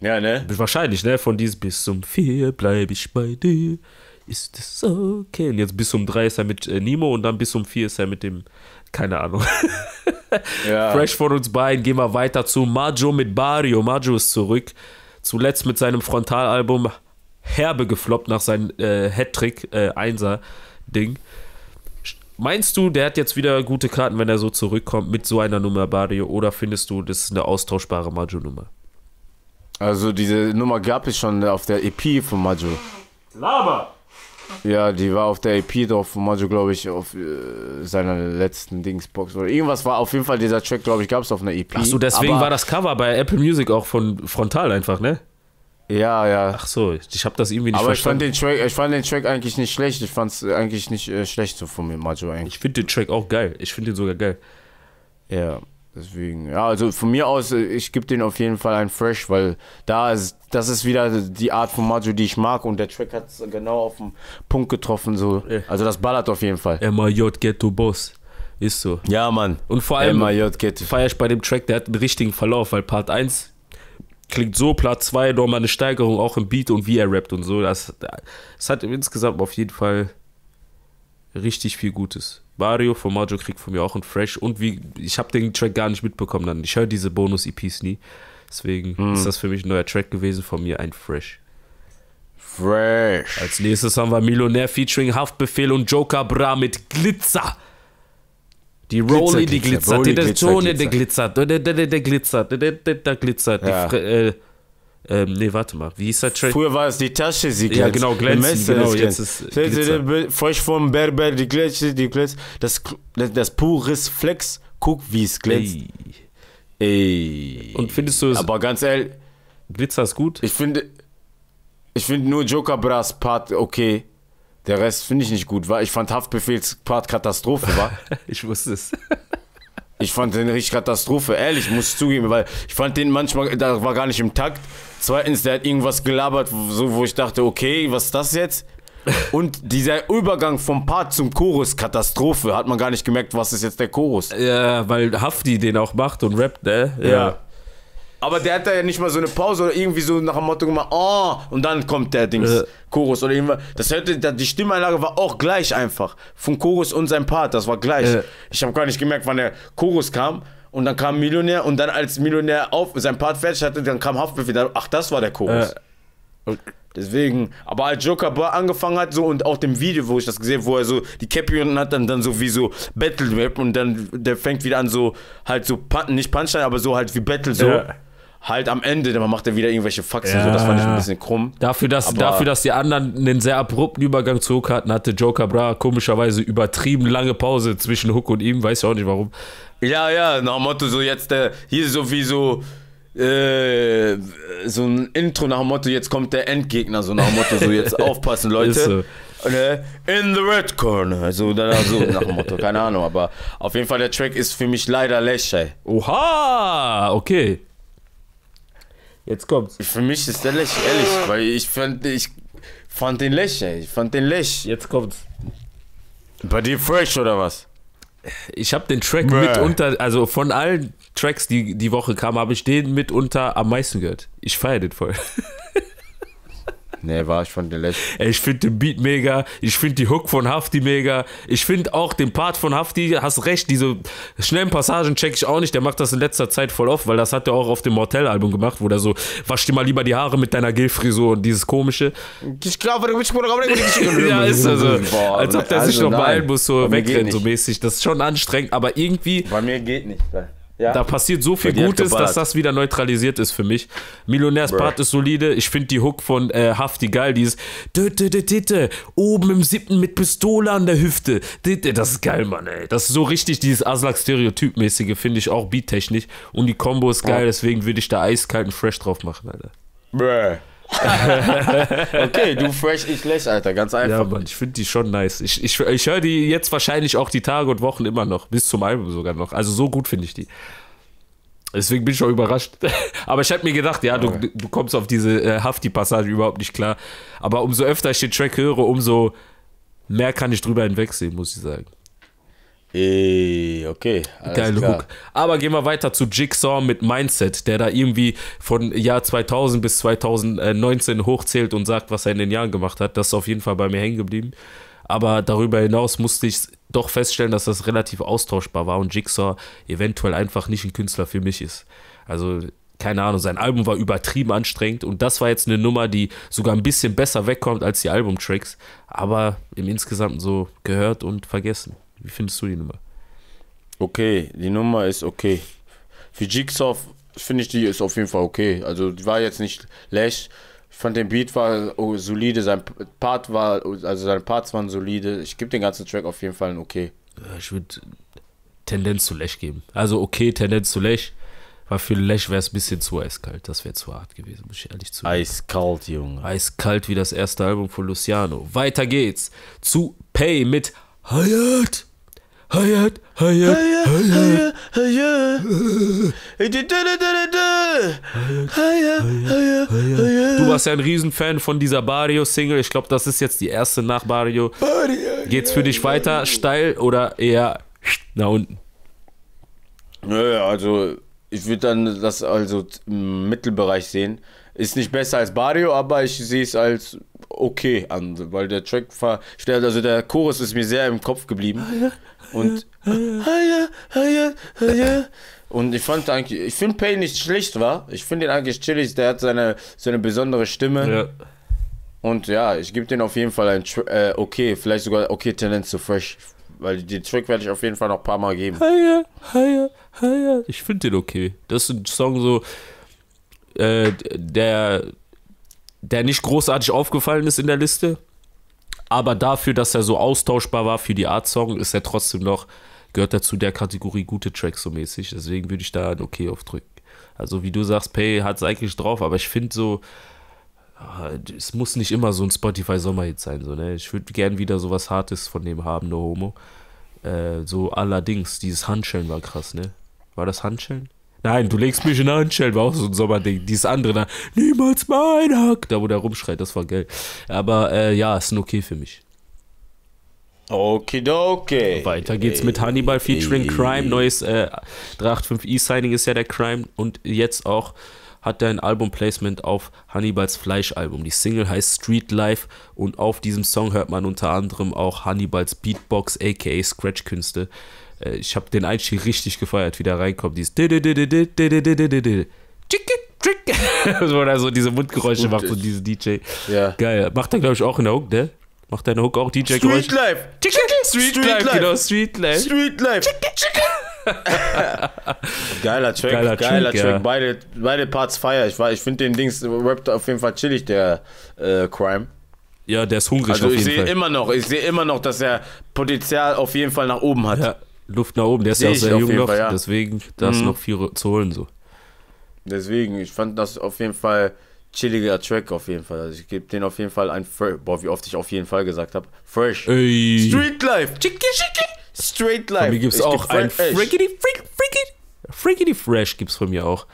Ja, ne? Wahrscheinlich, ne? Von diesem bis zum 4 bleibe ich bei dir. Ist das okay? Und jetzt bis zum 3 ist er mit äh, Nemo und dann bis zum 4 ist er mit dem. Keine Ahnung. ja. Fresh von uns beiden. Gehen wir weiter zu Majo mit Barrio. Majo ist zurück. Zuletzt mit seinem Frontalalbum Herbe gefloppt nach seinem äh, Hattrick, äh, Einser-Ding. Meinst du, der hat jetzt wieder gute Karten, wenn er so zurückkommt mit so einer Nummer, Barrio? Oder findest du, das ist eine austauschbare Majo-Nummer? Also diese Nummer gab es schon auf der EP von Majo. Lava! Ja, die war auf der EP drauf von Majo, glaube ich, auf äh, seiner letzten Dingsbox. Oder irgendwas war auf jeden Fall dieser Track, glaube ich, gab es auf einer EP. Achso, so, deswegen war das Cover bei Apple Music auch von Frontal einfach, ne? Ja, ja. Ach so, ich habe das irgendwie nicht aber verstanden. Aber ich, fand den Track, ich fand den Track eigentlich nicht schlecht. Ich fand es eigentlich nicht äh, schlecht so von mir, Majo eigentlich. Ich finde den Track auch geil. Ich finde den sogar geil. Ja. Deswegen, ja, also von mir aus, äh, ich gebe den auf jeden Fall ein Fresh, weil da ist, das ist wieder die Art von Maggio, die ich mag und der Track hat es genau auf den Punkt getroffen, so. Also das ballert auf jeden Fall. MAJ Ghetto Boss. Ist so. Ja, Mann. Und vor allem feiere ich bei dem Track, der hat einen richtigen Verlauf, weil Part 1 klingt so, Part 2 nochmal eine Steigerung auch im Beat und wie er rappt und so. Das, das hat insgesamt auf jeden Fall richtig viel Gutes. Mario von Majo kriegt von mir auch ein Fresh. Und wie, ich habe den Track gar nicht mitbekommen dann. Ich höre diese Bonus-EPs nie. Deswegen hm. ist das für mich ein neuer Track gewesen, von mir ein Fresh. Fresh. Als nächstes haben wir Millionär featuring Haftbefehl und Joker Bra mit Glitzer. Die Rolli, die glitzert, Der Zone, der glitzert, der glitzert, der glitzert, der glitzert, ähm, nee, warte mal. Wie ist der Trade? Früher war es die Tasche, sie glänzt. Ja, genau, glänzt. Genau, jetzt ist Feucht vom Berber, die Gletsche, die glänzt. Das, das, das pures Flex, guck, wie es glänzt. Ey. Ey. Und findest du es... Aber ganz ehrlich... Glitzer ist gut? Ich finde... Ich finde nur Joker Brass Part okay. Der Rest finde ich nicht gut, weil ich fand Haftbefehls Part Katastrophe, war. ich wusste es. Ich fand den richtig Katastrophe, ehrlich, muss ich zugeben, weil ich fand den manchmal, da war gar nicht im Takt. Zweitens, der hat irgendwas gelabert, so wo ich dachte, okay, was ist das jetzt? Und dieser Übergang vom Part zum Chorus, Katastrophe, hat man gar nicht gemerkt, was ist jetzt der Chorus. Ja, weil Hafti den auch macht und rappt, ne? ja. ja. Aber der hat da ja nicht mal so eine Pause oder irgendwie so nach dem Motto gemacht, oh, und dann kommt der Dings, Chorus oder irgendwas. Das hörte, die Stimmeinlage war auch gleich einfach. Von Chorus und sein Part, das war gleich. Ich habe gar nicht gemerkt, wann der Chorus kam. Und dann kam Millionär und dann als Millionär auf sein Part fertig hatte, dann kam Haftbefehl. Ach, das war der Chorus. Deswegen, aber als Joker Bar angefangen hat, so und auch dem Video, wo ich das gesehen wo er so die Cappy unten hat, dann, dann so wie so Battle Rap und dann der fängt wieder an, so halt so, nicht Punchline, aber so halt wie Battle so. Ja halt am Ende, dann macht er wieder irgendwelche Faxen, ja. so, das fand ich ein bisschen krumm. Dafür dass, dafür, dass die anderen einen sehr abrupten Übergang zu Hook hatten, hatte Joker Bra komischerweise übertrieben lange Pause zwischen Hook und ihm, weiß ich auch nicht warum. Ja, ja, nach dem Motto, so jetzt, der, äh, hier so wie so, äh, so ein Intro nach dem Motto, jetzt kommt der Endgegner, so nach dem Motto, so jetzt aufpassen, Leute. So. Äh, in the red corner, so, dann, nach dem Motto, keine Ahnung, aber auf jeden Fall der Track ist für mich leider lächerlich. Oha, okay. Jetzt kommt's. Für mich ist der Lech, ehrlich, weil ich fand, ich fand den Lech, ey. Ich fand den Lech. Jetzt kommt's. Bei dir fresh oder was? Ich habe den Track Bäh. mitunter, also von allen Tracks, die die Woche kamen, habe ich den mitunter am meisten gehört. Ich feiere den voll. Nee, war ich fand den letzten. Ich finde den Beat mega, ich finde die Hook von Hafti mega, ich finde auch den Part von Hafti, hast recht, diese schnellen Passagen check ich auch nicht, der macht das in letzter Zeit voll oft, weil das hat er auch auf dem Mortel-Album gemacht, wo der so, wasch dir mal lieber die Haare mit deiner Gel-Frisur und dieses komische. du ja, ist also, Boah, als ob der also sich noch beeilen muss, so wegrennt, so mäßig. Das ist schon anstrengend, aber irgendwie. Bei mir geht nicht, weil ja. Da passiert so viel Gutes, dass das wieder neutralisiert ist für mich. Millionärspart ist solide. Ich finde die Hook von äh, Hafti geil. Dieses oben im siebten mit Pistole an der Hüfte. Das ist geil, Mann, ey. Das ist so richtig dieses Aslak-Stereotypmäßige, finde ich auch beattechnisch. Und die Kombo ist geil, deswegen würde ich da eiskalten Fresh drauf machen, Alter. Bäh. okay, du fresh, ich lech, Alter, ganz einfach. Ja, Mann, ich finde die schon nice. Ich, ich, ich höre die jetzt wahrscheinlich auch die Tage und Wochen immer noch, bis zum Album sogar noch. Also so gut finde ich die. Deswegen bin ich auch überrascht. Aber ich habe mir gedacht, ja, du, du kommst auf diese äh, Hafti-Passage überhaupt nicht klar. Aber umso öfter ich den Track höre, umso mehr kann ich drüber hinwegsehen, muss ich sagen. Ey, okay. Geil, Hook. Aber gehen wir weiter zu Jigsaw mit Mindset, der da irgendwie von Jahr 2000 bis 2019 hochzählt und sagt, was er in den Jahren gemacht hat. Das ist auf jeden Fall bei mir hängen geblieben. Aber darüber hinaus musste ich doch feststellen, dass das relativ austauschbar war und Jigsaw eventuell einfach nicht ein Künstler für mich ist. Also keine Ahnung, sein Album war übertrieben anstrengend und das war jetzt eine Nummer, die sogar ein bisschen besser wegkommt als die Albumtracks, aber im insgesamt so gehört und vergessen. Wie findest du die Nummer? Okay, die Nummer ist okay. Für Jigsaw finde ich die ist auf jeden Fall okay. Also die war jetzt nicht schlecht. Ich fand den Beat war oh, solide, sein Part war, also seine Parts waren solide. Ich gebe den ganzen Track auf jeden Fall ein okay. Ich würde Tendenz zu Lech geben. Also okay, Tendenz zu Lech. Weil für Lech wäre es ein bisschen zu eiskalt. Das wäre zu hart gewesen, muss ich ehrlich zugeben. Eiskalt, Junge. Eiskalt wie das erste Album von Luciano. Weiter geht's zu Pay mit Hayat. Hayat, Hayat, Hayat, Hayat, Du warst ja ein Riesenfan von dieser Barrio-Single. Ich glaube, das ist jetzt die erste nach Barrio. Geht's für dich weiter steil oder eher nach unten? Naja, also ich würde dann das also im Mittelbereich sehen. Ist nicht besser als Barrio, aber ich sehe es als okay an, weil der Track verstellt, also der Chorus ist mir sehr im Kopf geblieben. Und und ich fand eigentlich, ich finde Payne nicht schlecht, war. Ich finde ihn eigentlich chillig, der hat seine, seine besondere Stimme. Ja. Und ja, ich gebe den auf jeden Fall ein äh, okay, vielleicht sogar okay Tendenz zu fresh. Weil den Track werde ich auf jeden Fall noch ein paar Mal geben. Hiya, hiya, hiya. Ich finde den okay. Das ist ein Song so, äh, der der nicht großartig aufgefallen ist in der Liste. Aber dafür, dass er so austauschbar war für die Art Song, ist er trotzdem noch, gehört er zu der Kategorie gute Tracks so mäßig. Deswegen würde ich da ein Okay aufdrücken. Also wie du sagst, Pay hat es eigentlich drauf, aber ich finde so, äh, es muss nicht immer so ein Spotify-Sommerhit sein. So, ne? Ich würde gern wieder so was Hartes von dem haben, No Homo. Äh, so allerdings, dieses Handschellen war krass, ne? War das Handschellen? Nein, du legst mich in den Handschellen, war auch so ein Sommerding. Dieses andere da, niemals mein Hack. Da, wo der rumschreit, das war geil. Aber äh, ja, ist okay für mich. Okidoki. Weiter geht's mit Hannibal featuring Crime. Neues äh, 385 E-Signing ist ja der Crime. Und jetzt auch hat er ein Album-Placement auf Hannibals Fleischalbum. Die Single heißt Street Life und auf diesem Song hört man unter anderem auch Hannibals Beatbox, aka Scratch-Künste ich habe den Einstieg richtig gefeiert, wie der reinkommt. Dieses wo er so diese Mundgeräusche macht und diese DJ. Ja. Geil. Macht er, glaube ich, auch in der Hook, ne? Macht deine Hook auch DJ Geräusche? Street Life. Street, Life, genau, Street Life. Street Life. geiler Track, geiler, geiler Track. Ja. Beide, beide Parts feier. Ich, ich finde den Dings rappt auf jeden Fall chillig, der äh, Crime. Ja, der ist hungrig. Also ich sehe immer noch, ich sehe immer noch, dass er Potenzial auf jeden Fall nach oben hat. Ja. Luft nach oben. Der ist ja auch sehr jung noch, Fall, ja. deswegen da ist mhm. noch viel zu holen so. Deswegen, ich fand das auf jeden Fall chilliger Track auf jeden Fall. Also ich gebe den auf jeden Fall ein Fresh. Boah, wie oft ich auf jeden Fall gesagt habe. Fresh. Ey. Street Life. Chicki, chicki. Straight Life. Von mir gibt es auch geb ein Freakity, Freakity, Freakity Fresh gibt es von mir auch.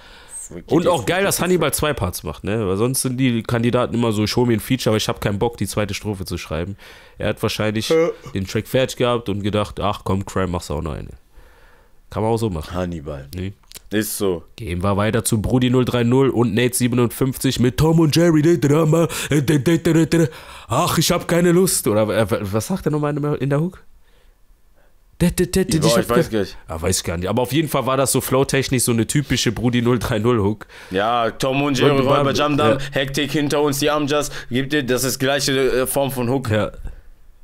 Und auch geil, dass Hannibal zwei Parts macht, ne? Weil sonst sind die Kandidaten immer so, show me ein Feature, aber ich habe keinen Bock, die zweite Strophe zu schreiben. Er hat wahrscheinlich äh. den Track fertig gehabt und gedacht, ach komm, Crime, machst auch noch eine. Kann man auch so machen. Hannibal. Nee. Ist so. Gehen wir weiter zu Brudi030 und Nate57 mit Tom und Jerry. Ach, ich hab keine Lust. Oder äh, was sagt er nochmal in der Hook? Der, der, der, ich, ich weiß gar nicht. Ja, ah, weiß gar nicht. Aber auf jeden Fall war das so flowtechnisch so eine typische Brudi 030-Hook. Ja, Tom und Jerry Räuber Jamdam, ja. Hektik hinter uns, die Amjas, gibt dir, das ist gleiche äh, Form von Hook. Ja.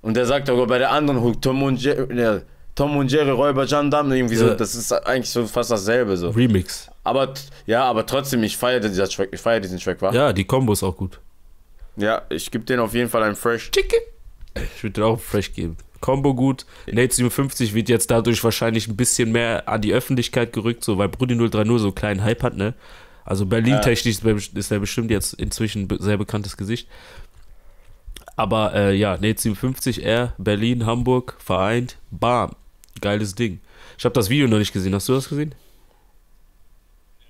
Und der sagt aber bei der anderen Hook, Tom und Jerry, ja, Tom und Jerry Räuber Jamdam, irgendwie so, das ist eigentlich so fast dasselbe so. Remix. Aber ja, aber trotzdem, ich feiere diesen Track, ich feiere diesen Track, wa? Ja, die Kombo ist auch gut. Ja, ich gebe den auf jeden Fall einen Fresh. Chicke. Ich würde den auch einen Fresh geben. Combo gut. Nate 57 wird jetzt dadurch wahrscheinlich ein bisschen mehr an die Öffentlichkeit gerückt, so weil Brudi 030 so einen kleinen Hype hat, ne? Also Berlin-technisch ist er bestimmt jetzt inzwischen ein sehr bekanntes Gesicht. Aber äh, ja, Nate 57, er, Berlin, Hamburg, vereint, bam. Geiles Ding. Ich habe das Video noch nicht gesehen. Hast du das gesehen?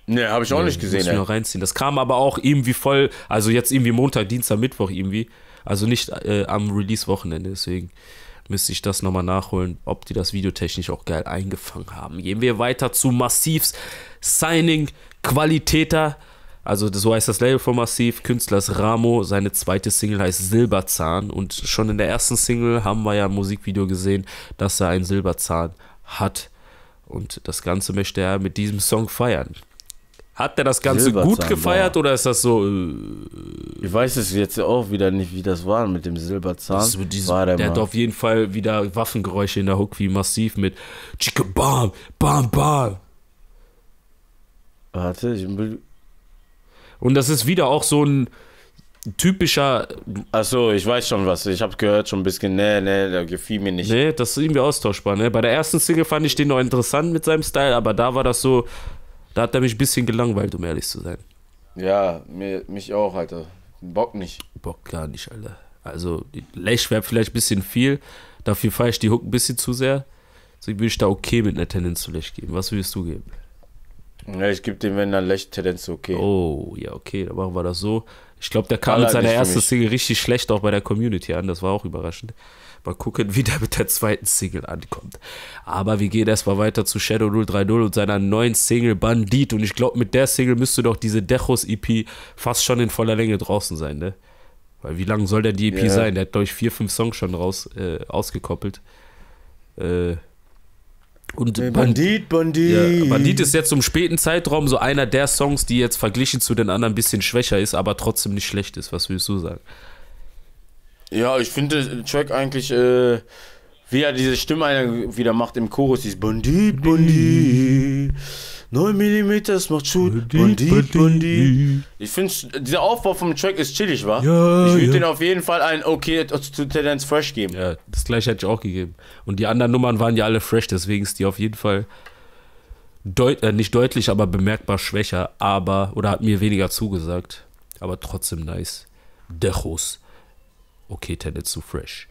Ne, habe ich auch nee, nicht gesehen. Muss ich noch reinziehen. Das kam aber auch irgendwie voll, also jetzt irgendwie Montag, Dienstag, Mittwoch irgendwie. Also nicht äh, am Release-Wochenende, deswegen müsste ich das nochmal nachholen, ob die das videotechnisch auch geil eingefangen haben. Gehen wir weiter zu Massivs Signing Qualitäter. Also so heißt das Label von Massiv, Künstlers Ramo, seine zweite Single heißt Silberzahn und schon in der ersten Single haben wir ja im Musikvideo gesehen, dass er einen Silberzahn hat und das Ganze möchte er mit diesem Song feiern. Hat der das Ganze gut gefeiert oder ist das so. Äh, ich weiß es jetzt auch wieder nicht, wie das war mit dem Silberzahn. Das mit war der der mal. hat auf jeden Fall wieder Waffengeräusche in der Hook wie massiv mit Chicke Bam, Bam, Bam. Warte, ich will. Und das ist wieder auch so ein typischer. Achso, ich weiß schon was. Ich habe gehört schon ein bisschen, nee, nee, da gefiel mir nicht. Nee, das ist irgendwie austauschbar. Ne? Bei der ersten Single fand ich den noch interessant mit seinem Style, aber da war das so, da hat er mich ein bisschen gelangweilt, um ehrlich zu sein. Ja, mir, mich auch, Alter. Bock nicht. Bock gar nicht, Alter. Also, die Lech wäre vielleicht ein bisschen viel. Dafür feiere ich die Hook ein bisschen zu sehr. Deswegen würde ich da okay mit einer Tendenz zu Lech geben. Was würdest du geben? Ja, ich gebe dem, wenn dann Lech Tendenz okay. Oh, ja, okay, dann machen wir das so. Ich glaube, der kam mit seiner ersten Single richtig schlecht auch bei der Community an. Das war auch überraschend. Mal gucken, wie der mit der zweiten Single ankommt. Aber wir gehen erstmal weiter zu Shadow 030 und seiner neuen Single Bandit. Und ich glaube, mit der Single müsste doch diese Dechos-EP fast schon in voller Länge draußen sein, ne? Weil wie lang soll denn die EP yeah. sein? Der hat, glaube ich, vier, fünf Songs schon raus äh, ausgekoppelt. Äh. Und hey, äh, Bandit, Bandit. Ja, Bandit ist jetzt zum späten Zeitraum so einer der Songs, die jetzt verglichen zu den anderen ein bisschen schwächer ist, aber trotzdem nicht schlecht ist. Was willst du sagen? Ja, ich finde den Track eigentlich, äh, wie er diese Stimme wieder macht im Chorus, dieses Bundi, Bundi. 9 mm macht Shoot, Bundi, Bundi. Ich finde, dieser Aufbau vom Track ist chillig, wa? Ja, ich würde ja. den auf jeden Fall ein Okay zu Tendenz Fresh geben. Ja, das gleiche hätte ich auch gegeben. Und die anderen Nummern waren ja alle fresh, deswegen ist die auf jeden Fall deut äh, nicht deutlich, aber bemerkbar schwächer, aber, oder hat mir weniger zugesagt. Aber trotzdem nice. Dechos okay, Tennis zu Fresh.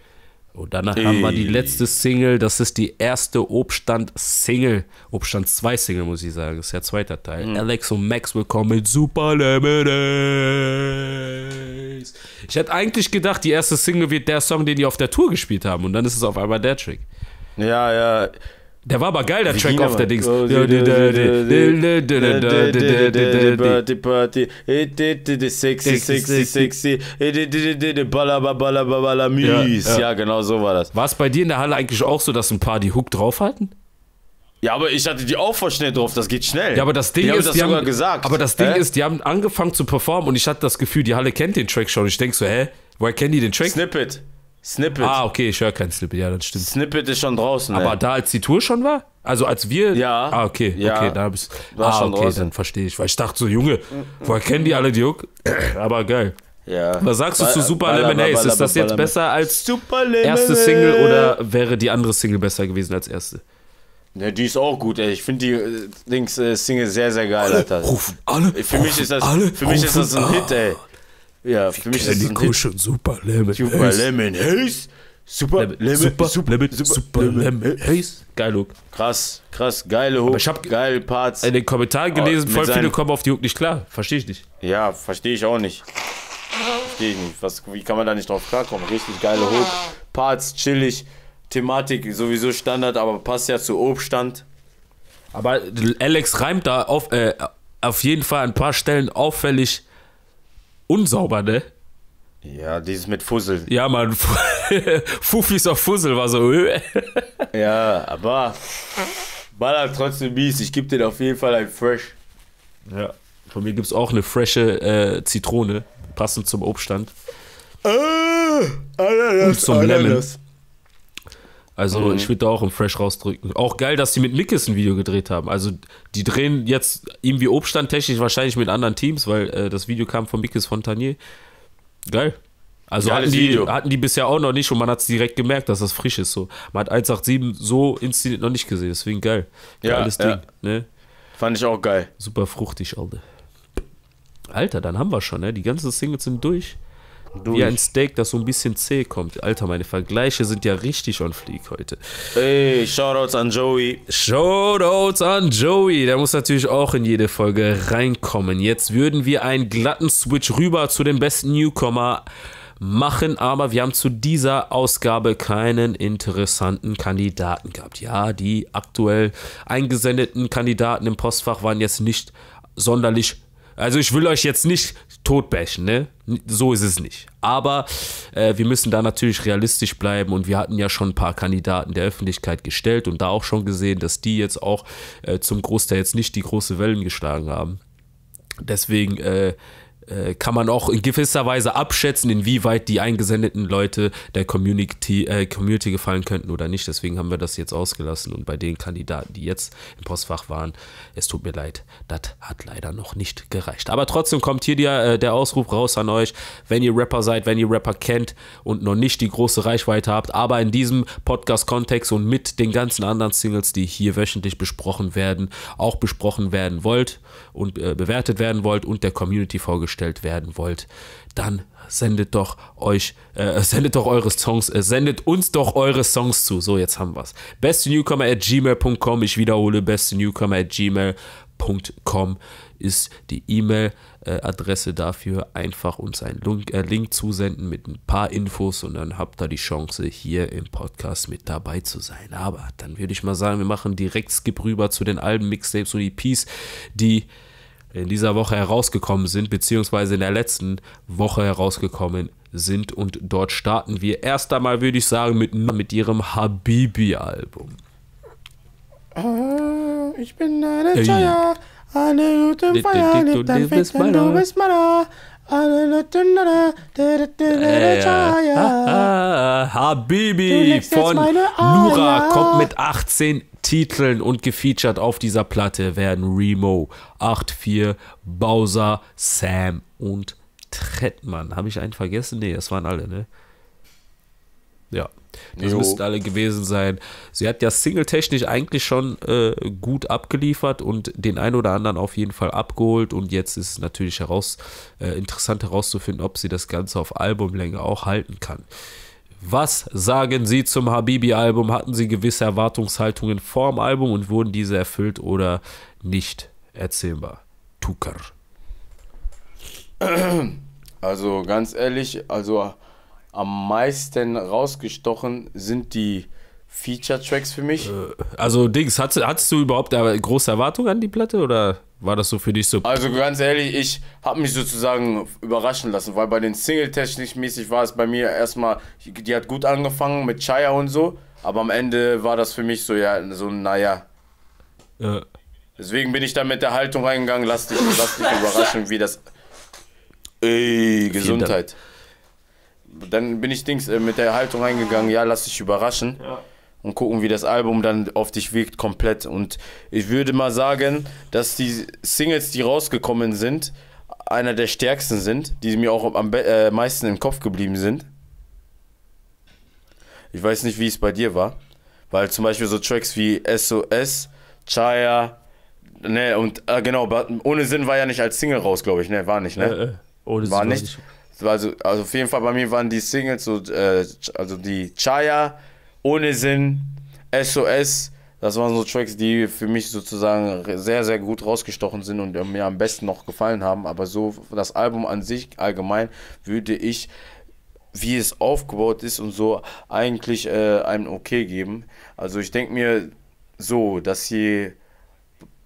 Und danach Ey. haben wir die letzte Single, das ist die erste Obstand-Single, Obstand 2-Single, muss ich sagen, das ist der zweite Teil. Mhm. Alex und Max willkommen mit Super Lemonade. Ich hätte eigentlich gedacht, die erste Single wird der Song, den die auf der Tour gespielt haben und dann ist es auf einmal der Trick. Ja, ja. Der war aber geil, der Track auf der Dings. Ja, genau so war das. War es bei dir in der Halle eigentlich auch so, dass ein paar die Hook draufhalten? Ja, aber ich hatte die auch voll schnell drauf, das geht schnell. Ja, aber das Ding die ist, das die sogar haben, gesagt. Aber das Ding hä? ist, die haben angefangen zu performen und ich hatte das Gefühl, die Halle kennt den Track schon. Ich denke so, hä? Woher kennen die den Track? Snippet. Snippet. Ah, okay, ich höre kein Snippet, ja, das stimmt. Snippet ist schon draußen. Aber ey. da, als die Tour schon war? Also als wir. Ja. Ah, okay, ja. okay, da bist du. Ah, okay, draußen. dann verstehe ich. Weil ich dachte so, Junge, woher kennen die alle die Juck? Aber geil. Ja. Was sagst du zu Super Baller, Lemonade? Ist das jetzt besser als Super erste Single oder wäre die andere Single besser gewesen als erste? Ne, die ist auch gut, ey. Ich finde die äh, Dings äh, Single sehr, sehr geil, alle Alter. Rufen alle. Für rufen mich ist das, alle, für mich ist das ein Hit, ah. ey. Ja, für mich ist das schon Super Lemon Super Lemon Haze. Super Lemon, Lemon, super, super, Lemon, super, super Lemon, Haze. Geil, Hook. Krass, krass, geile Hook. ich hab geil Parts. In den Kommentaren gelesen, oh, voll viele kommen auf die Hook nicht klar. Verstehe ich nicht. Ja, verstehe ich auch nicht. Verstehe ich nicht. Was, wie kann man da nicht drauf klarkommen? Richtig geile Hook. Parts, chillig. Thematik sowieso Standard, aber passt ja zu Obstand. Aber Alex reimt da auf, äh, auf jeden Fall ein paar Stellen auffällig unsauber, ne? Ja, dieses mit Fussel. Ja, man, Fuffis auf Fussel war so. Äh. ja, aber war trotzdem mies. Ich gebe dir auf jeden Fall ein Fresh. Ja, von mir gibt es auch eine frische äh, Zitrone, passend zum Obststand. Äh, Alter, Und zum Alter, Lemon. Also mhm. ich würde da auch im Fresh rausdrücken. Auch geil, dass die mit Mickes ein Video gedreht haben. Also die drehen jetzt irgendwie Obstand wahrscheinlich mit anderen Teams, weil äh, das Video kam von Mickes Fontanier. Geil. Also hatten die, hatten die bisher auch noch nicht und man hat es direkt gemerkt, dass das frisch ist. So. Man hat 187 so inszeniert noch nicht gesehen, deswegen geil. Geiles ja, Ding. Ja. Ne? Fand ich auch geil. Super fruchtig, Alter. Alter, dann haben wir schon, ne? Die ganzen Singles sind durch. Durch. Wie ein Steak, das so ein bisschen zäh kommt. Alter, meine Vergleiche sind ja richtig on fleek heute. Ey, Shoutouts an Joey. Shoutouts an Joey. Der muss natürlich auch in jede Folge reinkommen. Jetzt würden wir einen glatten Switch rüber zu den besten Newcomer machen, aber wir haben zu dieser Ausgabe keinen interessanten Kandidaten gehabt. Ja, die aktuell eingesendeten Kandidaten im Postfach waren jetzt nicht sonderlich also ich will euch jetzt nicht totbashen, ne? So ist es nicht. Aber äh, wir müssen da natürlich realistisch bleiben und wir hatten ja schon ein paar Kandidaten der Öffentlichkeit gestellt und da auch schon gesehen, dass die jetzt auch äh, zum Großteil jetzt nicht die große Wellen geschlagen haben. Deswegen äh, äh, kann man auch in gewisser Weise abschätzen, inwieweit die eingesendeten Leute der Community, äh, Community gefallen könnten oder nicht. Deswegen haben wir das jetzt ausgelassen. Und bei den Kandidaten, die jetzt im Postfach waren, es tut mir leid, das hat leider noch nicht gereicht. Aber trotzdem kommt hier der, äh, der Ausruf raus an euch, wenn ihr Rapper seid, wenn ihr Rapper kennt und noch nicht die große Reichweite habt, aber in diesem Podcast-Kontext und mit den ganzen anderen Singles, die hier wöchentlich besprochen werden, auch besprochen werden wollt und äh, bewertet werden wollt und der Community vorgestellt vorgestellt werden wollt, dann sendet doch euch, äh, äh, sendet doch eure Songs, äh, sendet uns doch eure Songs zu. So, jetzt haben wir's. Beste Newcomer at gmail.com. Ich wiederhole, beste Newcomer at gmail.com ist die E-Mail-Adresse dafür. Einfach uns einen Link, äh, Link zusenden mit ein paar Infos und dann habt ihr die Chance, hier im Podcast mit dabei zu sein. Aber dann würde ich mal sagen, wir machen direkt Skip rüber zu den Alben, Mixtapes und EPs, die in dieser Woche herausgekommen sind, beziehungsweise in der letzten Woche herausgekommen sind. Und dort starten wir erst einmal, würde ich sagen, mit, mit ihrem Habibi-Album. Ah, ich bin eine Chaya, eine gute Feier, du bist meiner. Äh, Habibi von Nura kommt mit 18 Titeln und gefeatured auf dieser Platte werden Remo, 84, Bowser, Sam und Trettmann. Habe ich einen vergessen? Ne, das waren alle, ne? Ja. Das jo. müssten alle gewesen sein. Sie hat ja singletechnisch eigentlich schon äh, gut abgeliefert und den einen oder anderen auf jeden Fall abgeholt. Und jetzt ist es natürlich heraus, äh, interessant herauszufinden, ob sie das Ganze auf Albumlänge auch halten kann. Was sagen Sie zum Habibi-Album? Hatten Sie gewisse Erwartungshaltungen vorm Album und wurden diese erfüllt oder nicht? Erzählbar. Tukar. Also ganz ehrlich, also am meisten rausgestochen sind die Feature-Tracks für mich. Äh, also, Dings, hattest, hattest du überhaupt große Erwartungen an die Platte oder war das so für dich so? Also, ganz ehrlich, ich habe mich sozusagen überraschen lassen, weil bei den single technik mäßig war es bei mir erstmal, die hat gut angefangen mit Chaya und so, aber am Ende war das für mich so, ja, so, naja. Ja. Deswegen bin ich da mit der Haltung reingegangen, lass dich, lass dich überraschen, wie das. Ey, Gesundheit dann bin ich Dings äh, mit der Haltung reingegangen, ja, lass dich überraschen. Ja. Und gucken, wie das Album dann auf dich wirkt komplett. Und ich würde mal sagen, dass die Singles, die rausgekommen sind, einer der stärksten sind, die mir auch am äh, meisten im Kopf geblieben sind. Ich weiß nicht, wie es bei dir war. Weil zum Beispiel so Tracks wie SOS, Chaya, ne, und äh, genau, ohne Sinn war ja nicht als Single raus, glaube ich, ne, war nicht, ne? Äh, äh ohne Sinn war nicht. nicht also, also auf jeden Fall bei mir waren die Singles, so, äh, also die Chaya, Ohne Sinn, SOS, das waren so Tracks, die für mich sozusagen sehr, sehr gut rausgestochen sind und mir am besten noch gefallen haben. Aber so das Album an sich allgemein würde ich, wie es aufgebaut ist und so, eigentlich äh, einem okay geben. Also ich denke mir so, dass sie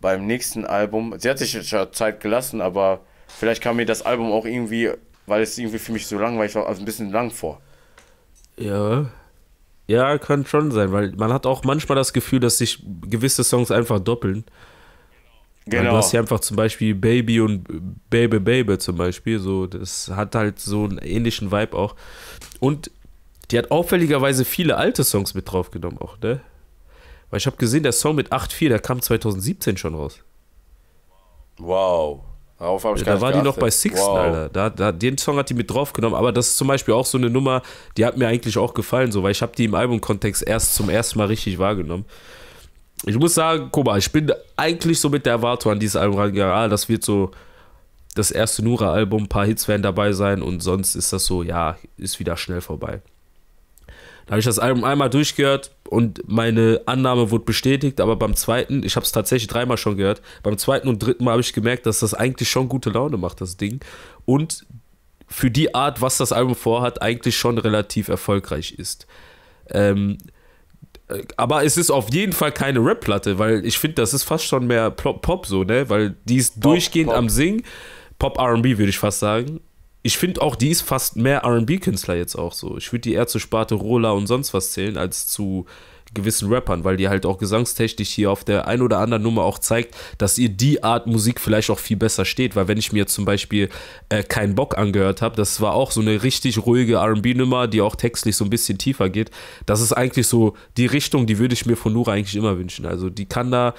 beim nächsten Album, sie hat sich schon Zeit gelassen, aber vielleicht kann mir das Album auch irgendwie weil es irgendwie für mich so langweilig war, also ein bisschen lang vor. Ja. Ja, kann schon sein, weil man hat auch manchmal das Gefühl, dass sich gewisse Songs einfach doppeln. Genau. Du hast hier einfach zum Beispiel Baby und Baby Baby zum Beispiel. So, das hat halt so einen ähnlichen Vibe auch. Und die hat auffälligerweise viele alte Songs mit draufgenommen auch, ne? Weil ich habe gesehen, der Song mit 8.4, der kam 2017 schon raus. Wow. Darauf ich Da war die noch bei Sixten, wow. Alter. Da, da, den Song hat die mit draufgenommen, aber das ist zum Beispiel auch so eine Nummer, die hat mir eigentlich auch gefallen, so, weil ich habe die im Albumkontext erst zum ersten Mal richtig wahrgenommen. Ich muss sagen, guck mal, ich bin eigentlich so mit der Erwartung an dieses Album rangegangen, ah, das wird so das erste Nura-Album, ein paar Hits werden dabei sein und sonst ist das so, ja, ist wieder schnell vorbei. Da habe ich das Album einmal durchgehört und meine Annahme wurde bestätigt, aber beim zweiten, ich habe es tatsächlich dreimal schon gehört, beim zweiten und dritten Mal habe ich gemerkt, dass das eigentlich schon gute Laune macht, das Ding. Und für die Art, was das Album vorhat, eigentlich schon relativ erfolgreich ist. Ähm, äh, aber es ist auf jeden Fall keine Rap-Platte, weil ich finde, das ist fast schon mehr Pop, so, ne? Weil die ist Pop, durchgehend Pop. am Singen. Pop RB würde ich fast sagen ich finde auch, die ist fast mehr RB-Künstler jetzt auch so. Ich würde die eher zu Sparte Rola und sonst was zählen, als zu gewissen Rappern, weil die halt auch gesangstechnisch hier auf der ein oder anderen Nummer auch zeigt, dass ihr die Art Musik vielleicht auch viel besser steht, weil wenn ich mir zum Beispiel äh, keinen Bock angehört habe, das war auch so eine richtig ruhige RB-Nummer, die auch textlich so ein bisschen tiefer geht. Das ist eigentlich so die Richtung, die würde ich mir von Nura eigentlich immer wünschen. Also die kann da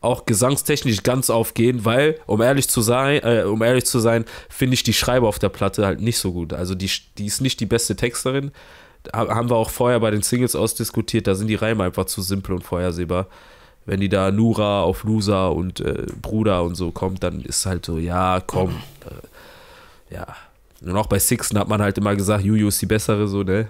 auch gesangstechnisch ganz aufgehen, weil, um ehrlich zu sein, äh, um ehrlich zu sein, finde ich die Schreibe auf der Platte halt nicht so gut. Also die, die ist nicht die beste Texterin. Da Haben wir auch vorher bei den Singles ausdiskutiert, da sind die Reime einfach zu simpel und vorhersehbar. Wenn die da Nura auf Loser und äh, Bruder und so kommt, dann ist halt so, ja, komm. Äh, ja. Und auch bei Sixten hat man halt immer gesagt, Juju ist die bessere, so, ne?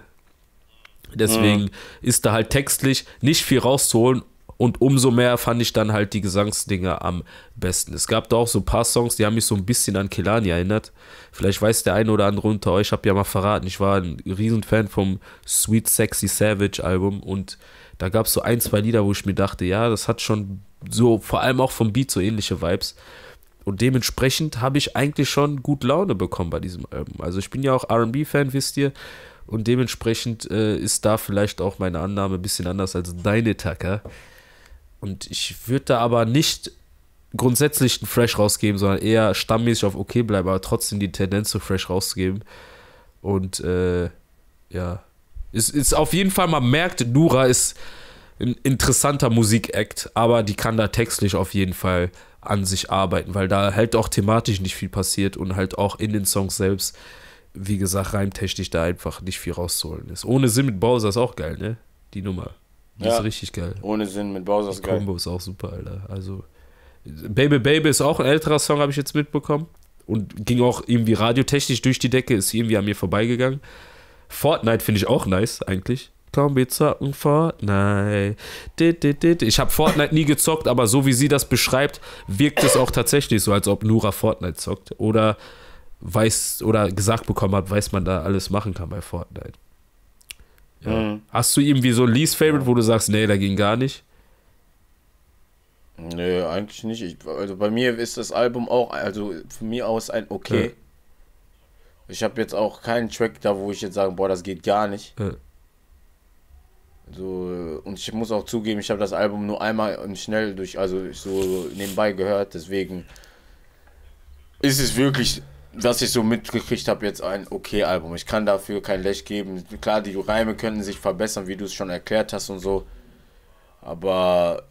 Deswegen mhm. ist da halt textlich nicht viel rauszuholen und umso mehr fand ich dann halt die Gesangsdinger am besten. Es gab da auch so ein paar Songs, die haben mich so ein bisschen an Kelani erinnert. Vielleicht weiß der eine oder andere unter euch, ich habe ja mal verraten, ich war ein Riesenfan vom Sweet Sexy Savage Album und da gab es so ein, zwei Lieder, wo ich mir dachte, ja, das hat schon so, vor allem auch vom Beat so ähnliche Vibes. Und dementsprechend habe ich eigentlich schon gut Laune bekommen bei diesem Album. Also ich bin ja auch RB-Fan, wisst ihr. Und dementsprechend äh, ist da vielleicht auch meine Annahme ein bisschen anders als deine Tacker. Und ich würde da aber nicht grundsätzlich einen Fresh rausgeben, sondern eher stammmäßig auf okay bleiben, aber trotzdem die Tendenz zu Fresh rauszugeben. Und äh, ja, ist, ist auf jeden Fall, man merkt, Nura ist ein interessanter Musikakt, aber die kann da textlich auf jeden Fall an sich arbeiten, weil da halt auch thematisch nicht viel passiert und halt auch in den Songs selbst, wie gesagt, reimtechnisch da einfach nicht viel rauszuholen ist. Ohne Sinn mit Bowser ist auch geil, ne? Die Nummer. Die ja. ist richtig geil. Ohne Sinn mit Bowser ist geil. Combo ist auch super, Alter. Also, Baby Baby ist auch ein älterer Song, habe ich jetzt mitbekommen. Und ging auch irgendwie radiotechnisch durch die Decke, ist irgendwie an mir vorbeigegangen. Fortnite finde ich auch nice, eigentlich. Komm, wir zocken Fortnite. Ich habe Fortnite nie gezockt, aber so wie sie das beschreibt, wirkt es auch tatsächlich so, als ob Nura Fortnite zockt. Oder weiß oder gesagt bekommen hat, weiß man da alles machen kann bei Fortnite. Ja. Mhm. Hast du irgendwie so ein Least Favorite, wo du sagst, nee, da ging gar nicht? Nö, eigentlich nicht. Ich, also bei mir ist das Album auch, also von mir aus ein okay. Ja. Ich habe jetzt auch keinen Track da, wo ich jetzt sage, boah, das geht gar nicht. Ja. So, und ich muss auch zugeben, ich habe das Album nur einmal und schnell durch, also so nebenbei gehört, deswegen ist es wirklich was ich so mitgekriegt habe, jetzt ein okay Album. Ich kann dafür kein Lech geben. Klar, die Reime könnten sich verbessern, wie du es schon erklärt hast und so. Aber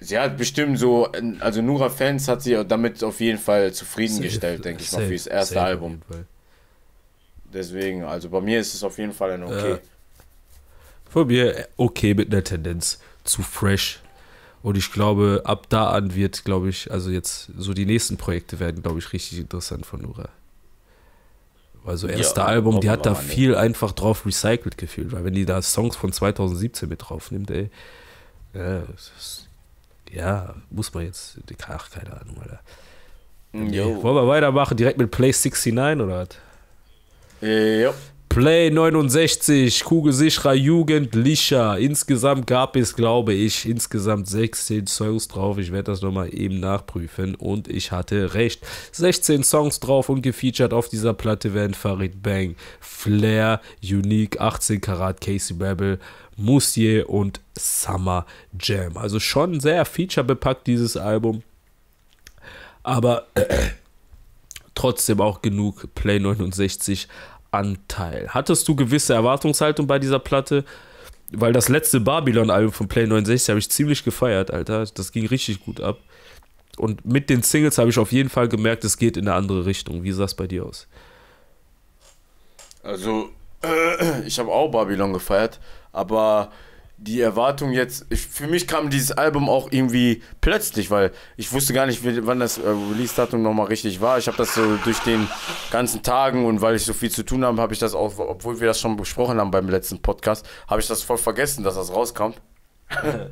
sie hat bestimmt so, also Nura Fans hat sie damit auf jeden Fall zufriedengestellt, denke ich safe, mal, für das erste Album. Deswegen, also bei mir ist es auf jeden Fall ein okay. Äh, von mir okay mit einer Tendenz zu fresh, und ich glaube, ab da an wird, glaube ich, also jetzt so die nächsten Projekte werden, glaube ich, richtig interessant von Nura. Also erste ja, Album, die hat da ne? viel einfach drauf recycelt gefühlt, weil wenn die da Songs von 2017 mit drauf nimmt, ey, ja, äh, ist, ja muss man jetzt, ach, keine Ahnung, Alter. Wollen wir weitermachen, direkt mit Play 69 oder was? Äh, ja. Play 69, kugelsicherer Jugendlicher. Insgesamt gab es, glaube ich, insgesamt 16 Songs drauf. Ich werde das nochmal eben nachprüfen. Und ich hatte recht. 16 Songs drauf und gefeatured auf dieser Platte werden Farid Bang, Flair, Unique, 18 Karat, Casey Babel, Moussier und Summer Jam. Also schon sehr featurebepackt dieses Album. Aber trotzdem auch genug Play 69 Anteil? Hattest du gewisse Erwartungshaltung bei dieser Platte? Weil das letzte Babylon-Album von Play 69 habe ich ziemlich gefeiert, Alter. Das ging richtig gut ab. Und mit den Singles habe ich auf jeden Fall gemerkt, es geht in eine andere Richtung. Wie sah es bei dir aus? Also, ich habe auch Babylon gefeiert, aber die Erwartung jetzt, ich, für mich kam dieses Album auch irgendwie plötzlich, weil ich wusste gar nicht, wann das äh, Release-Datum nochmal richtig war. Ich habe das so durch den ganzen Tagen und weil ich so viel zu tun habe, habe ich das auch, obwohl wir das schon besprochen haben beim letzten Podcast, habe ich das voll vergessen, dass das rauskommt.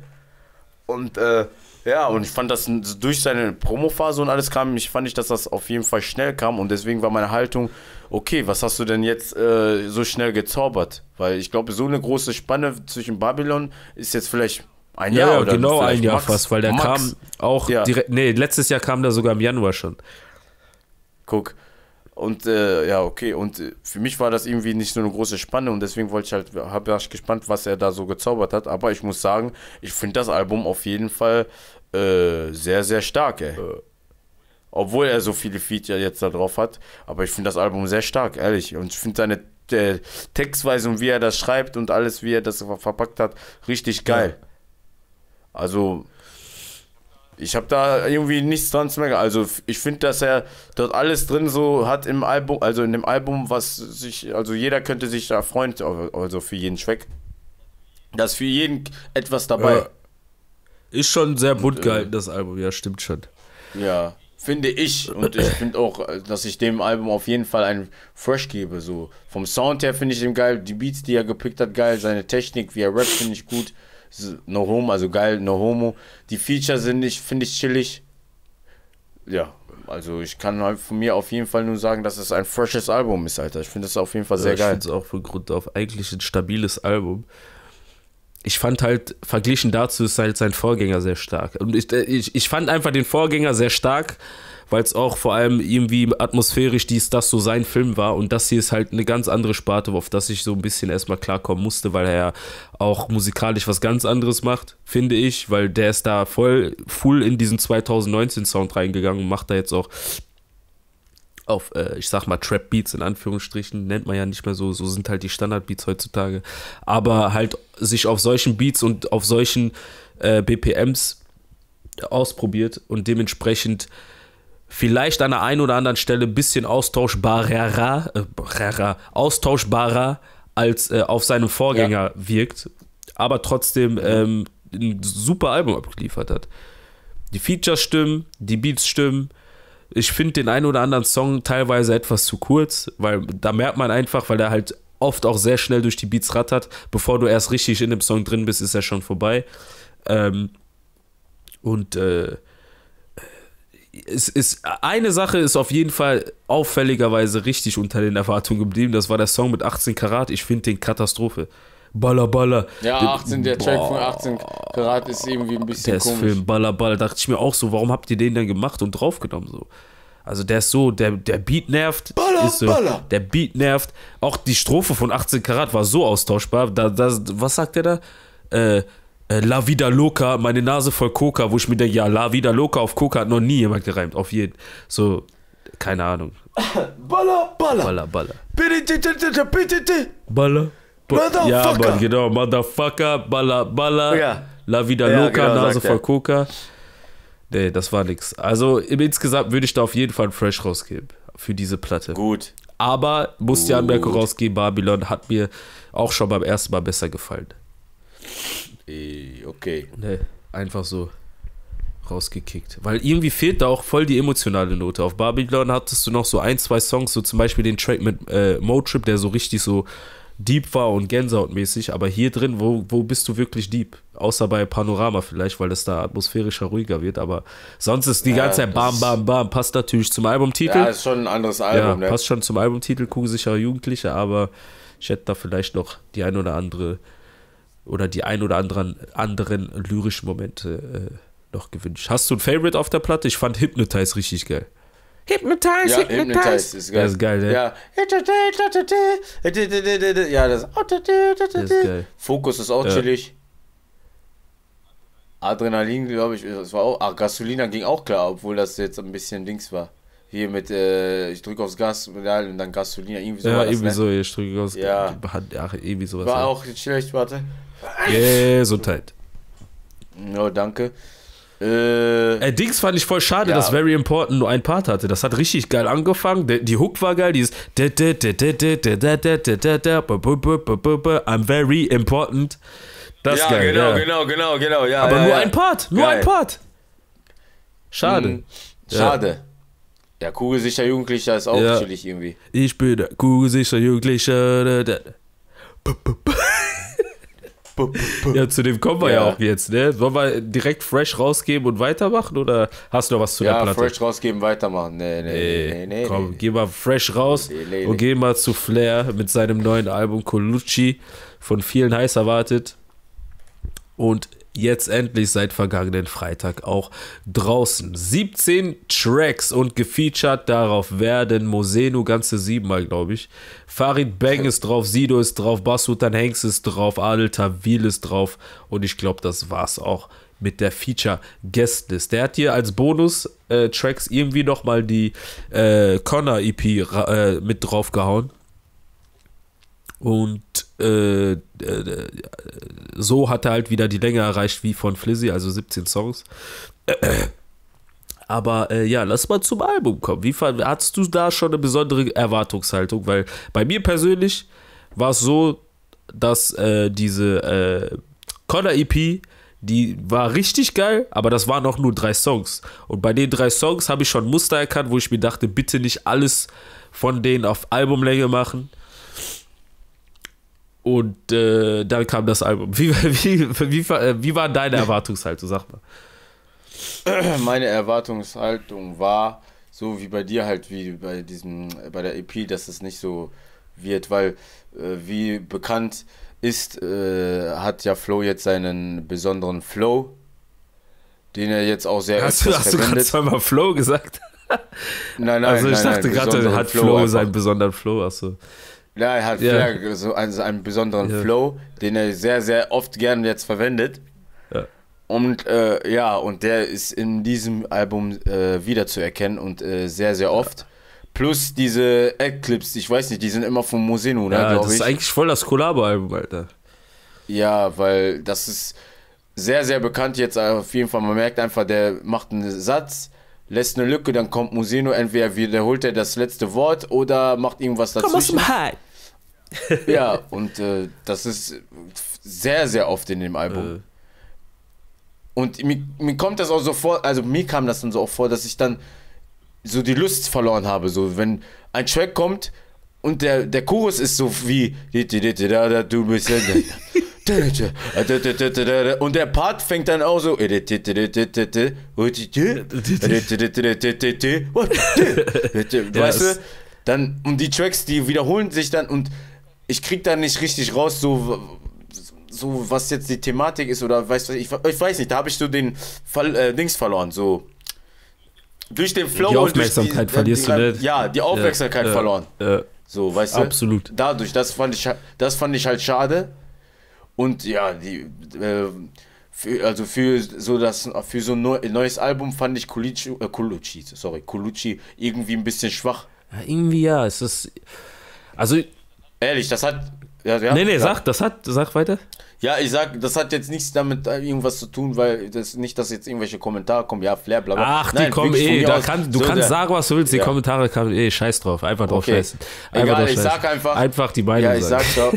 und äh, ja, und ich fand das durch seine Promophase und alles kam, ich fand ich, dass das auf jeden Fall schnell kam und deswegen war meine Haltung, okay, was hast du denn jetzt äh, so schnell gezaubert? Weil ich glaube, so eine große Spanne zwischen Babylon ist jetzt vielleicht ein Jahr ja, oder genau ein Jahr Max, fast, weil der Max. kam auch ja. direkt, nee, letztes Jahr kam der sogar im Januar schon. Guck. Und äh, ja, okay. Und äh, für mich war das irgendwie nicht so eine große Spanne und deswegen wollte ich halt, habe ich gespannt, was er da so gezaubert hat. Aber ich muss sagen, ich finde das Album auf jeden Fall äh, sehr, sehr stark, ey. Äh. Obwohl er so viele Feed jetzt da drauf hat. Aber ich finde das Album sehr stark, ehrlich. Und ich finde seine äh, Textweise und wie er das schreibt und alles, wie er das verpackt hat, richtig geil. Ja. Also, ich habe da irgendwie nichts dran zu merken. Also ich finde, dass er dort alles drin so hat im Album, also in dem Album, was sich, also jeder könnte sich da freuen, also für jeden Track. Dass für jeden etwas dabei. Ja. Ist schon sehr bunt äh, gehalten, das Album, ja, stimmt schon. Ja, finde ich. Und ich finde auch, dass ich dem Album auf jeden Fall einen Fresh gebe. So vom Sound her finde ich den geil, die Beats, die er gepickt hat, geil, seine Technik, wie er rappt, finde ich gut. No Homo, also geil, No Homo. Die Features sind nicht, finde ich chillig. Ja, also ich kann halt von mir auf jeden Fall nur sagen, dass es ein freshes Album ist, Alter. Ich finde das auf jeden Fall sehr ja, ich geil. Ich finde es auch von Grund auf eigentlich ein stabiles Album ich fand halt, verglichen dazu ist halt sein Vorgänger sehr stark. Und ich, äh, ich, ich fand einfach den Vorgänger sehr stark, weil es auch vor allem irgendwie atmosphärisch dies, das so sein Film war. Und das hier ist halt eine ganz andere Sparte, auf das ich so ein bisschen erstmal klarkommen musste, weil er ja auch musikalisch was ganz anderes macht, finde ich, weil der ist da voll, full in diesen 2019-Sound reingegangen und macht da jetzt auch auf, äh, ich sag mal, Trap Beats in Anführungsstrichen, nennt man ja nicht mehr so, so sind halt die Standard Beats heutzutage, aber halt sich auf solchen Beats und auf solchen äh, BPMs ausprobiert und dementsprechend vielleicht an der einen oder anderen Stelle ein bisschen austauschbarer, äh, austauschbarer als äh, auf seinem Vorgänger ja. wirkt, aber trotzdem mhm. ähm, ein super Album abgeliefert hat. Die Features stimmen, die Beats stimmen. Ich finde den einen oder anderen Song teilweise etwas zu kurz, weil da merkt man einfach, weil er halt oft auch sehr schnell durch die Beats rattert. Bevor du erst richtig in dem Song drin bist, ist er schon vorbei. Ähm, und äh, es ist eine Sache ist auf jeden Fall auffälligerweise richtig unter den Erwartungen geblieben. Das war der Song mit 18 Karat. Ich finde den Katastrophe. Baller, baller. Ja, 18, der Track von 18 Karat ist irgendwie ein bisschen der komisch. Der Film Baller, baller. Dachte ich mir auch so, warum habt ihr den dann gemacht und draufgenommen so? Also der ist so, der, der Beat nervt. Baller, so, baller. Der Beat nervt. Auch die Strophe von 18 Karat war so austauschbar. Da, das, was sagt der da? Äh, äh, La Vida Loca, meine Nase voll Coca, wo ich mir denke, ja, La Vida Loca auf Coca hat noch nie jemand gereimt. Auf jeden. So, keine Ahnung. Baller, baller. Baller, baller. Baller. Motherfucker. Ja, Mann, genau. Motherfucker, baller, baller. Ja. La Vida ja, Loca, genau, Nase voll Coca. Nee, das war nix. Also im insgesamt würde ich da auf jeden Fall ein Fresh rausgeben für diese Platte. Gut. Aber muss die Anmerkung rausgeben, Babylon hat mir auch schon beim ersten Mal besser gefallen. Okay. Nee, einfach so rausgekickt. Weil irgendwie fehlt da auch voll die emotionale Note. Auf Babylon hattest du noch so ein, zwei Songs, so zum Beispiel den Track mit äh, Motrip, der so richtig so deep war und Gänsehautmäßig. Aber hier drin, wo, wo bist du wirklich deep? Außer bei Panorama vielleicht, weil das da atmosphärischer ruhiger wird. Aber sonst ist die ja, ganze Zeit Bam, Bam, Bam. Passt natürlich zum Albumtitel. Ja, ist schon ein anderes Album. Ja, ne? passt schon zum Albumtitel, kugelsicherer Jugendliche. Aber ich hätte da vielleicht noch die ein oder andere oder die ein oder anderen, anderen lyrischen Momente äh, noch gewünscht. Hast du ein Favorite auf der Platte? Ich fand Hypnotize richtig geil. Hypnotize, ja, Hypnotize. Hypnotize ist geil. Das ist geil, ne? Ja. ja, das. das ist geil. Fokus ist auch äh, chillig. Adrenalin, glaube ich, das war auch. Ach, Gasolina ging auch klar, obwohl das jetzt ein bisschen links war. Hier mit, äh, ich drücke aufs Gaspedal und dann Gasolina, irgendwie so. Ja, irgendwie das, so, ich drücke aufs Gas. ja. Ach, irgendwie sowas. War halt. auch schlecht, warte. Gesundheit. Ja, danke. Äh, Ey, Dings fand ich voll schade, ja. dass Very Important nur ein Part hatte. Das hat richtig geil angefangen. De die Hook war geil, dieses I'm very important. Das ja, geil, genau, ja. genau, genau, genau. Ja, Aber ja, nur ein Part, nur geil. ein Part. Schade. Mhm. Schade. Ja, kugelsicher Jugendlicher ist auch ja. chillig irgendwie. Ich bin der kugelsicher Jugendlicher. ja, zu dem kommen wir ja. ja, auch jetzt, ne? Sollen wir direkt fresh rausgeben und weitermachen oder hast du noch was zu ja, der Platte? Ja, fresh rausgeben, weitermachen. Nee, nee, nee, nee, nee Komm, nee. geh mal fresh raus und geh mal zu Flair mit seinem neuen Album Colucci, von vielen heiß erwartet und jetzt endlich seit vergangenen Freitag auch draußen. 17 Tracks und gefeatured darauf werden Mosenu ganze siebenmal, glaube ich. Farid Bang ist drauf, Sido ist drauf, Basutan Hengst ist drauf, Adel Tawil ist drauf und ich glaube, das war's auch mit der Feature Guestlist. Der hat hier als Bonus äh, Tracks irgendwie nochmal die äh, Connor EP äh, mit draufgehauen. Und äh, äh, so hat er halt wieder die Länge erreicht wie von Flizzy, also 17 Songs. Aber äh, ja, lass mal zum Album kommen. Wie hattest du da schon eine besondere Erwartungshaltung? Weil bei mir persönlich war es so, dass äh, diese äh, Connor EP, die war richtig geil, aber das waren auch nur drei Songs. Und bei den drei Songs habe ich schon Muster erkannt, wo ich mir dachte, bitte nicht alles von denen auf Albumlänge machen. Und äh, dann kam das Album. Wie, wie, wie, äh, wie war deine Erwartungshaltung, sag mal? Meine Erwartungshaltung war, so wie bei dir halt, wie bei diesem, bei der EP, dass es nicht so wird, weil äh, wie bekannt ist, äh, hat ja Flo jetzt seinen besonderen Flow, den er jetzt auch sehr hast, hast du gerade zweimal Flow gesagt? nein, nein, Also ich nein, dachte gerade, hat Flow, Flow seinen besonderen Flow, achso. Ja, er hat ja. Flair, so einen, so einen besonderen ja. Flow, den er sehr, sehr oft gern jetzt verwendet. Ja. Und äh, ja, und der ist in diesem Album äh, wiederzuerkennen und äh, sehr, sehr oft. Plus diese Ad-Clips, ich weiß nicht, die sind immer von Moseno, ne, ja, glaube ich. Das ist eigentlich voll das Collabo-Album, Alter. Ja, weil das ist sehr, sehr bekannt jetzt äh, auf jeden Fall. Man merkt einfach, der macht einen Satz, lässt eine Lücke, dann kommt Moseno, entweder wiederholt er das letzte Wort oder macht irgendwas dazu. Komm aus dem Hype. ja, und äh, das ist sehr, sehr oft in dem Album. Äh. Und mir, mir, kommt das auch so vor, also mir kam das dann so auch vor, dass ich dann so die Lust verloren habe. So, wenn ein Track kommt und der, der Chorus ist so wie du bist und der Part fängt dann auch so weißt du dann und die Tracks die wiederholen sich dann und ich krieg da nicht richtig raus, so, so was jetzt die Thematik ist oder weiß ich, ich weiß nicht, da habe ich so den Fall, äh, Dings verloren, so durch den Flow die Aufmerksamkeit und die, verlierst die, du nicht. Ne? Ja, die Aufmerksamkeit äh, äh, so, weißt du? Absolut. Dadurch, das fand ich, das fand ich halt schade. Und ja, die, äh, für, also für so das, für so ein neues Album fand ich Colucci, äh, Colucci sorry, Colucci irgendwie ein bisschen schwach. Ja, irgendwie ja, es ist, also Ehrlich, das hat. Ja, ja, nee, nee, ja. sag, das hat, sag weiter. Ja, ich sag, das hat jetzt nichts damit äh, irgendwas zu tun, weil das nicht, dass jetzt irgendwelche Kommentare kommen, ja, Flair, bla bla. Ach, die kommen eh, da kann, du so kannst der, sagen, was du willst, die ja. Kommentare kommen eh, scheiß drauf, einfach drauf okay. scheiß. Einfach Egal, drauf ich sag einfach. Einfach die Meinung Ja, ich sagen. sag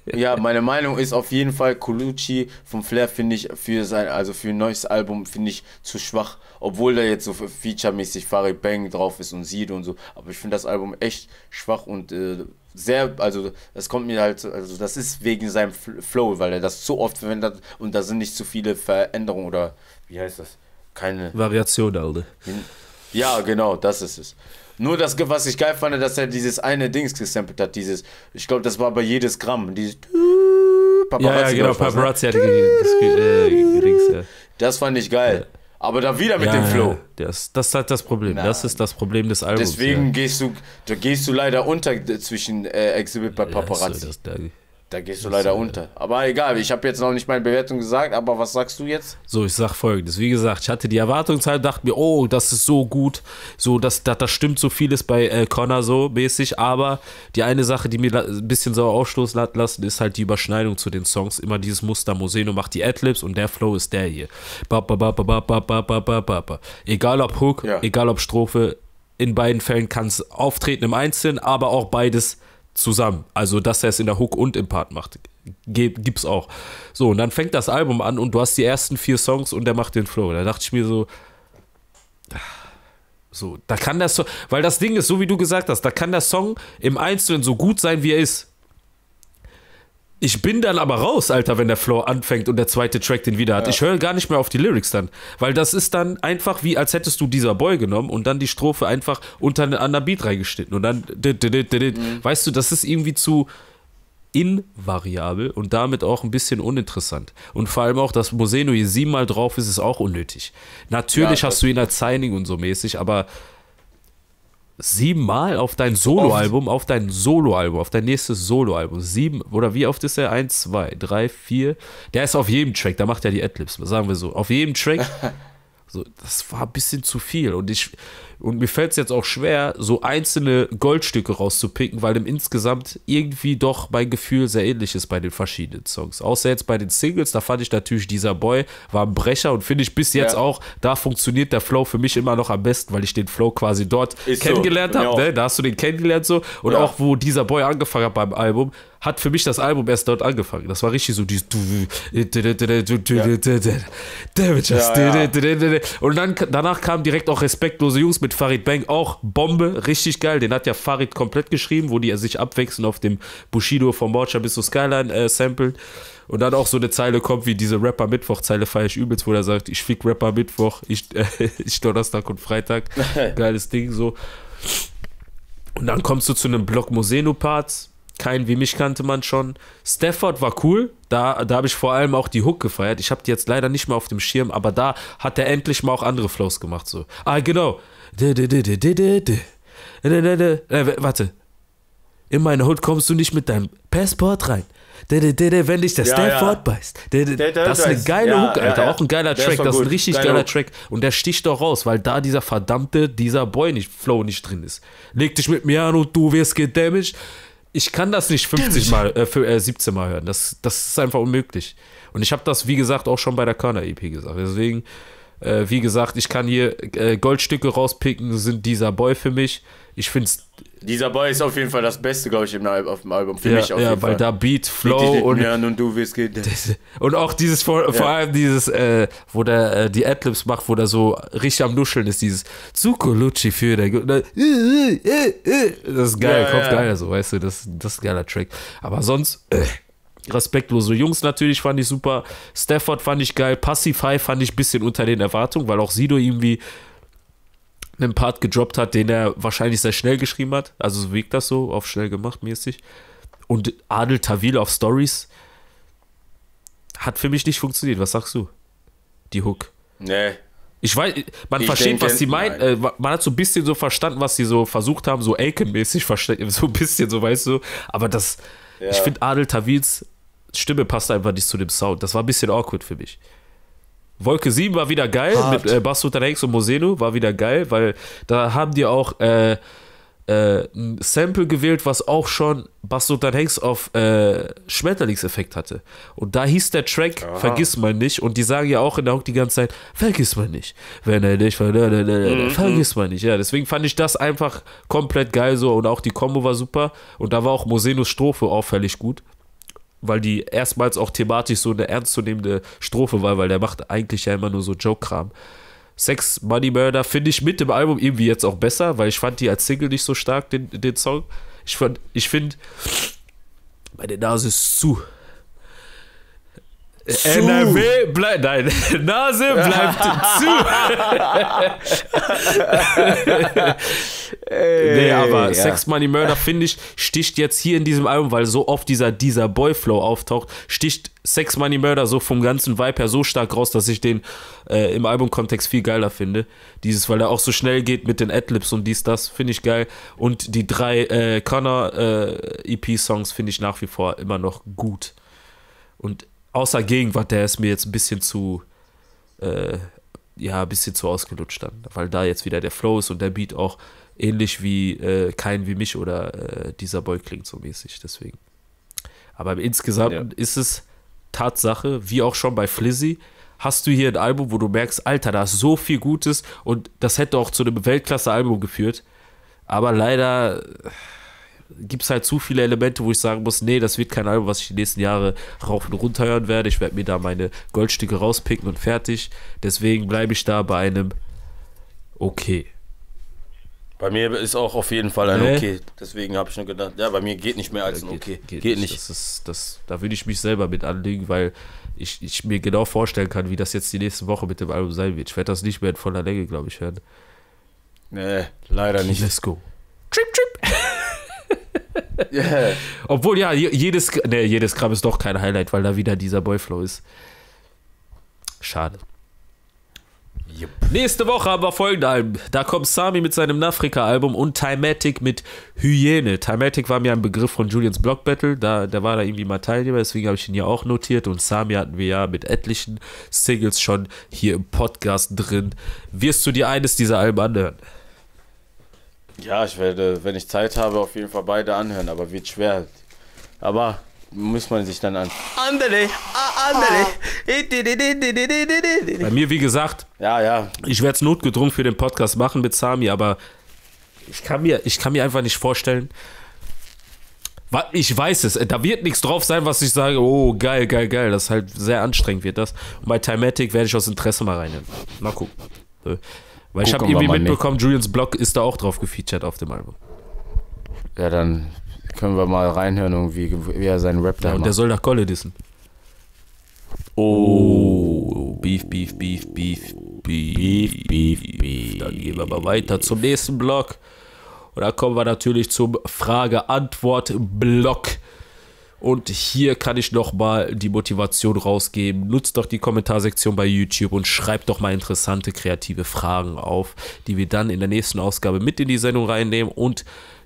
ja, meine Meinung ist auf jeden Fall, Colucci vom Flair finde ich für sein, also für ein neues Album finde ich zu schwach, obwohl da jetzt so featuremäßig Farid Bang drauf ist und Sido und so, aber ich finde das Album echt schwach und äh, sehr, also das kommt mir halt, also das ist wegen seinem Flow, weil er das zu oft verwendet und da sind nicht zu viele Veränderungen oder wie heißt das? Keine. Variation, Alter. Ja, genau, das ist es. Nur das, was ich geil fand, dass er dieses eine Dings gesampelt hat, dieses, ich glaube, das war bei jedes Gramm, dieses Paparazzi. Ja, ja genau, Paparazzi hat das, äh, das fand ich geil. Ja aber da wieder mit ja, dem Flow. Ja, das, das ist halt das Problem. Na, das ist das Problem des Albums. Deswegen ja. gehst du, da gehst du leider unter zwischen äh, Exhibit bei Paparazzi. Das, das, da gehst du leider äh, unter. Aber egal, ich habe jetzt noch nicht meine Bewertung gesagt, aber was sagst du jetzt? So, ich sag folgendes. Wie gesagt, ich hatte die Erwartungszeit und dachte mir, oh, das ist so gut, so, das, das, das stimmt so vieles bei äh, Connor so mäßig, aber die eine Sache, die mir ein bisschen sauer aufstoßen lassen, ist halt die Überschneidung zu den Songs. Immer dieses Muster, Moseno macht die Adlibs und der Flow ist der hier. Ba, ba, ba, ba, ba, ba, ba, ba, ba. Egal ob Hook, ja. egal ob Strophe, in beiden Fällen kann es auftreten im Einzelnen, aber auch beides zusammen. Also, dass er es in der Hook und im Part macht, gibt es auch. So, und dann fängt das Album an und du hast die ersten vier Songs und der macht den Flow. Da dachte ich mir so, so, da kann das weil das Ding ist, so wie du gesagt hast, da kann der Song im Einzelnen so gut sein, wie er ist. Ich bin dann aber raus, Alter, wenn der Floor anfängt und der zweite Track den wieder hat. Ja. Ich höre gar nicht mehr auf die Lyrics dann, weil das ist dann einfach wie, als hättest du dieser Boy genommen und dann die Strophe einfach unter einen anderen Beat reingeschnitten und dann, mhm. weißt du, das ist irgendwie zu invariabel und damit auch ein bisschen uninteressant. Und vor allem auch, dass Moseno hier siebenmal drauf ist, ist auch unnötig. Natürlich ja, hast du ihn als Signing und so mäßig, aber Siebenmal auf dein Soloalbum, auf dein Soloalbum, auf dein nächstes Soloalbum. Sieben, oder wie oft ist der? Eins, zwei, drei, vier. Der ist auf jedem Track, da macht er die Adlibs, sagen wir so. Auf jedem Track. so, das war ein bisschen zu viel. Und ich, und mir fällt es jetzt auch schwer, so einzelne Goldstücke rauszupicken, weil im insgesamt irgendwie doch mein Gefühl sehr ähnlich ist bei den verschiedenen Songs. Außer jetzt bei den Singles, da fand ich natürlich dieser Boy war ein Brecher und finde ich bis jetzt ja. auch, da funktioniert der Flow für mich immer noch am besten, weil ich den Flow quasi dort ist kennengelernt so. habe. Ne? Da hast du den kennengelernt so. Und ja. auch wo dieser Boy angefangen hat beim Album, hat für mich das Album erst dort angefangen. Das war richtig so dieses ja. Und dann, danach kamen direkt auch respektlose Jungs mit mit Farid Bank auch Bombe, richtig geil. Den hat ja Farid komplett geschrieben, wo die sich abwechseln auf dem Bushido von Morcha bis zu Skyline äh, Sample. Und dann auch so eine Zeile kommt wie diese Rapper Mittwoch Zeile feiere ich übelst, wo er sagt, ich fick Rapper Mittwoch, ich, äh, ich Donnerstag und Freitag. Geiles Ding so. Und dann kommst du zu einem Block Moseno Parts. Kein wie mich kannte man schon. Stafford war cool. Da, da habe ich vor allem auch die Hook gefeiert. Ich habe die jetzt leider nicht mehr auf dem Schirm, aber da hat er endlich mal auch andere Flows gemacht. So. Ah, genau. Warte. In meine Hut kommst du nicht mit deinem Passport rein. Wenn dich der ja, beißt. Das ist eine geile Hook, Alter. auch ein geiler Track. Das ist ein richtig geiler Track. Und der sticht doch raus, weil da dieser verdammte, dieser Boy nicht, Flow nicht drin ist. Leg dich mit mir an und du wirst gedamaged. Ich kann das nicht 50 Mal, äh, 17 äh, Mal hören. das ist einfach unmöglich. Und ich habe das, wie gesagt, auch schon bei der Körner-EP gesagt. Deswegen, äh, wie gesagt, ich kann hier äh, Goldstücke rauspicken, sind dieser Boy für mich. Ich finde es. Dieser Boy ist auf jeden Fall das Beste, glaube ich, im, auf dem Album. Für ja, mich auf ja, jeden Fall. Ja, weil da Beat, Flow und. Ja, nun du wirst geht. Das, und auch dieses, vor, ja. vor allem dieses, äh, wo der äh, die Adlibs macht, wo der so richtig am Nuscheln ist, dieses Lucci für der. Ne, äh, äh, das ist geil, ja, Kopfgeiler, so, weißt du, das, das ist ein geiler Track. Aber sonst. Respektlose Jungs natürlich fand ich super. Stafford fand ich geil. Passive High fand ich ein bisschen unter den Erwartungen, weil auch Sido irgendwie einen Part gedroppt hat, den er wahrscheinlich sehr schnell geschrieben hat. Also wiegt das so, auf schnell gemacht mäßig. Und Adel Tawil auf Stories hat für mich nicht funktioniert. Was sagst du? Die Hook. Nee. Ich weiß, man ich versteht, denke, was sie meinen. Äh, man hat so ein bisschen so verstanden, was sie so versucht haben, so aiken mäßig verstanden, so ein bisschen, so weißt du. Aber das, ja. ich finde Adel Tawils Stimme passt einfach nicht zu dem Sound. Das war ein bisschen awkward für mich. Wolke 7 war wieder geil Hart. mit äh, Basso Taneks und Moseno war wieder geil, weil da haben die auch äh, äh, ein Sample gewählt, was auch schon Basso Taneks auf äh, Schmetterlingseffekt hatte. Und da hieß der Track Aha. Vergiss mal nicht und die sagen ja auch in der Hook die ganze Zeit Vergiss mal nicht, wenn er nicht, wenn mhm. vergiss mal nicht. Ja, deswegen fand ich das einfach komplett geil so und auch die Combo war super und da war auch Mosenos Strophe auffällig gut weil die erstmals auch thematisch so eine ernstzunehmende Strophe war, weil der macht eigentlich ja immer nur so Joke-Kram. Sex Money Murder finde ich mit dem Album irgendwie jetzt auch besser, weil ich fand die als Single nicht so stark, den, den Song. Ich, ich finde, meine Nase ist zu. Zu. NRW bleibt, nein, Nase bleibt zu. Ey, nee, aber ja. Sex Money Murder, finde ich, sticht jetzt hier in diesem Album, weil so oft dieser, dieser Boyflow auftaucht, sticht Sex Money Murder so vom ganzen Vibe her so stark raus, dass ich den äh, im Albumkontext viel geiler finde. Dieses, weil er auch so schnell geht mit den Adlibs und dies, das, finde ich geil. Und die drei äh, Connor äh, EP-Songs finde ich nach wie vor immer noch gut. Und außer Gegenwart, der ist mir jetzt ein bisschen zu, äh, ja, ein bisschen zu ausgelutscht dann, weil da jetzt wieder der Flow ist und der Beat auch ähnlich wie äh, kein wie mich oder äh, dieser Boy klingt so mäßig, deswegen. Aber insgesamt ja. ist es Tatsache, wie auch schon bei Flizzy, hast du hier ein Album, wo du merkst, Alter, da ist so viel Gutes und das hätte auch zu einem Weltklasse-Album geführt, aber leider gibt es halt zu viele Elemente, wo ich sagen muss, nee, das wird kein Album, was ich die nächsten Jahre rauf und runter hören werde. Ich werde mir da meine Goldstücke rauspicken und fertig. Deswegen bleibe ich da bei einem okay. Bei mir ist auch auf jeden Fall ein äh? okay. Deswegen habe ich nur gedacht, ja, bei mir geht nicht mehr als ein äh, geht, okay. Geht, geht nicht. nicht. Das ist, das, da würde ich mich selber mit anlegen, weil ich, ich mir genau vorstellen kann, wie das jetzt die nächste Woche mit dem Album sein wird. Ich werde das nicht mehr in voller Länge, glaube ich, hören. Nee, leider nicht. Let's go. Trip, trip. Yeah. Obwohl, ja, jedes, nee, jedes Gramm ist doch kein Highlight, weil da wieder dieser Boyflow ist. Schade. Yep. Nächste Woche haben wir folgende Alben. Da kommt Sami mit seinem Nafrika-Album und Timatic mit Hyäne. Timatic war mir ein Begriff von Julians Block Battle. Da, der war da irgendwie mal Teilnehmer, deswegen habe ich ihn ja auch notiert. Und Sami hatten wir ja mit etlichen Singles schon hier im Podcast drin. Wirst du dir eines dieser Alben anhören? Ja, ich werde, wenn ich Zeit habe, auf jeden Fall beide anhören, aber wird schwer. Aber muss man sich dann an. Andere, andere. Ah. Bei mir, wie gesagt, ja, ja. ich werde es notgedrungen für den Podcast machen mit Sami, aber ich kann mir, ich kann mir einfach nicht vorstellen, ich weiß es, da wird nichts drauf sein, was ich sage, oh, geil, geil, geil. Das ist halt sehr anstrengend, wird das. Und bei Timetic werde ich aus Interesse mal reinnehmen. Mal gucken. Weil Gucken ich habe irgendwie mitbekommen, nicht. Julians Blog ist da auch drauf gefeatured auf dem Album. Ja, dann können wir mal reinhören, irgendwie, wie er seinen Rap da ja, Und der soll nach Kolle dissen. Oh, oh Beef, Beef, Beef, Beef, Beef, Beef, Beef, Beef. Dann gehen wir mal weiter zum nächsten Block. Und da kommen wir natürlich zum Frage-Antwort-Block. Und hier kann ich nochmal die Motivation rausgeben. Nutzt doch die Kommentarsektion bei YouTube und schreibt doch mal interessante, kreative Fragen auf, die wir dann in der nächsten Ausgabe mit in die Sendung reinnehmen und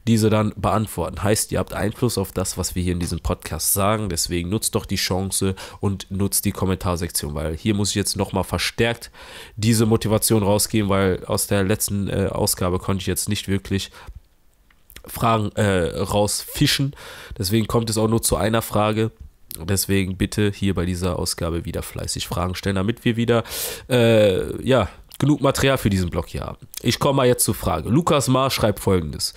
diese dann beantworten. Heißt, ihr habt Einfluss auf das, was wir hier in diesem Podcast sagen. Deswegen nutzt doch die Chance und nutzt die Kommentarsektion, weil hier muss ich jetzt nochmal verstärkt diese Motivation rausgeben, weil aus der letzten äh, Ausgabe konnte ich jetzt nicht wirklich Fragen äh, rausfischen. Deswegen kommt es auch nur zu einer Frage. Deswegen bitte hier bei dieser Ausgabe wieder fleißig Fragen stellen, damit wir wieder äh, ja, genug Material für diesen Blog hier haben. Ich komme mal jetzt zur Frage. Lukas Ma schreibt folgendes.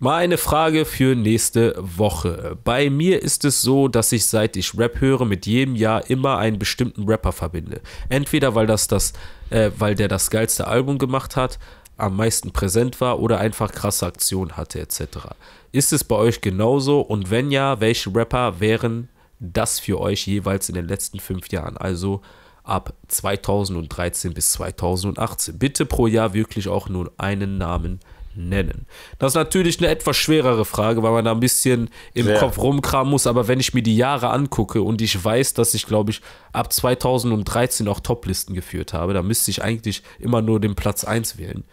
Meine Frage für nächste Woche. Bei mir ist es so, dass ich seit ich Rap höre mit jedem Jahr immer einen bestimmten Rapper verbinde. Entweder weil das das, äh, weil der das geilste Album gemacht hat, am meisten präsent war oder einfach krasse Aktionen hatte etc. Ist es bei euch genauso? Und wenn ja, welche Rapper wären das für euch jeweils in den letzten fünf Jahren? Also ab 2013 bis 2018. Bitte pro Jahr wirklich auch nur einen Namen nennen? Das ist natürlich eine etwas schwerere Frage, weil man da ein bisschen im ja. Kopf rumkramen muss. Aber wenn ich mir die Jahre angucke und ich weiß, dass ich, glaube ich, ab 2013 auch Toplisten geführt habe, da müsste ich eigentlich immer nur den Platz 1 wählen.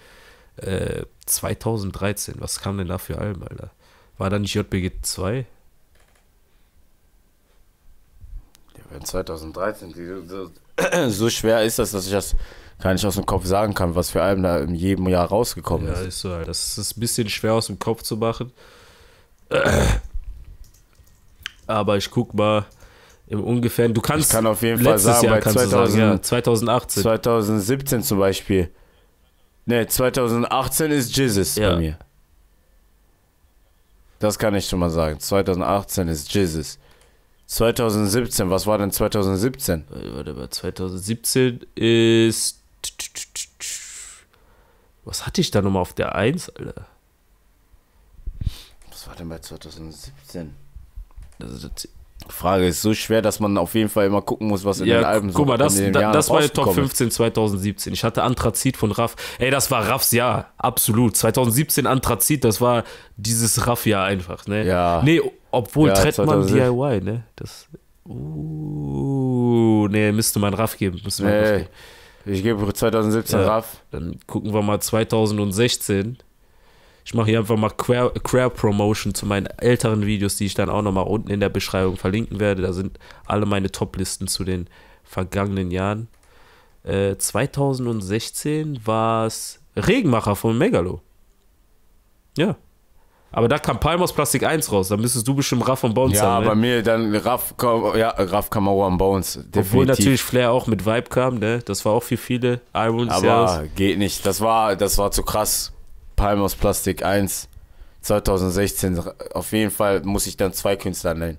Äh, 2013, was kam denn da für Alben, Alter? War da nicht JBG 2? Ja, wenn 2013 so schwer ist das, dass ich das gar nicht aus dem Kopf sagen kann, was für Alben da in jedem Jahr rausgekommen ja, ist. Ja, ist so. Das ist ein bisschen schwer aus dem Kopf zu machen. Aber ich guck mal im ungefähren. Du kannst. Ich kann auf jeden Fall sagen, Jahr bei 2000, sagen, ja, 2018. 2017 zum Beispiel. Ne, 2018 ist Jesus ja. bei mir. Das kann ich schon mal sagen. 2018 ist Jesus. 2017, was war denn 2017? Warte mal, 2017 ist was hatte ich da nochmal auf der 1, Alter? Was war denn bei 2017? die Frage ist so schwer, dass man auf jeden Fall immer gucken muss, was in ja, den Alben so ist. Guck mal, das, da, das war Top 15 2017. Ich hatte Anthrazit von Raff. Ey, das war Raffs Jahr, absolut. 2017 Anthrazit, das war dieses Raff-Jahr einfach, ne? Ja. Nee, obwohl ja, Trettmann DIY, ne? Das. Uh, nee, müsste man Raff geben. Müsste man nee. Raff geben. Ich gebe 2017 ja, Raff. Dann gucken wir mal 2016. Ich mache hier einfach mal Queer, Queer Promotion zu meinen älteren Videos, die ich dann auch nochmal unten in der Beschreibung verlinken werde. Da sind alle meine Top-Listen zu den vergangenen Jahren. Äh, 2016 war es Regenmacher von Megalo. Ja, aber da kam Palmos Plastik 1 raus. Da müsstest du bestimmt Raff und Bones ja, haben. Ja, ne? bei mir dann Raff, ja, Raff Kamauer und Bones. Definitiv. Obwohl natürlich Flair auch mit Vibe kam, ne? Das war auch für viele. Irons, Aber ja, geht nicht. Das war, das war zu krass. Palmos Plastik 1 2016. Auf jeden Fall muss ich dann zwei Künstler nennen.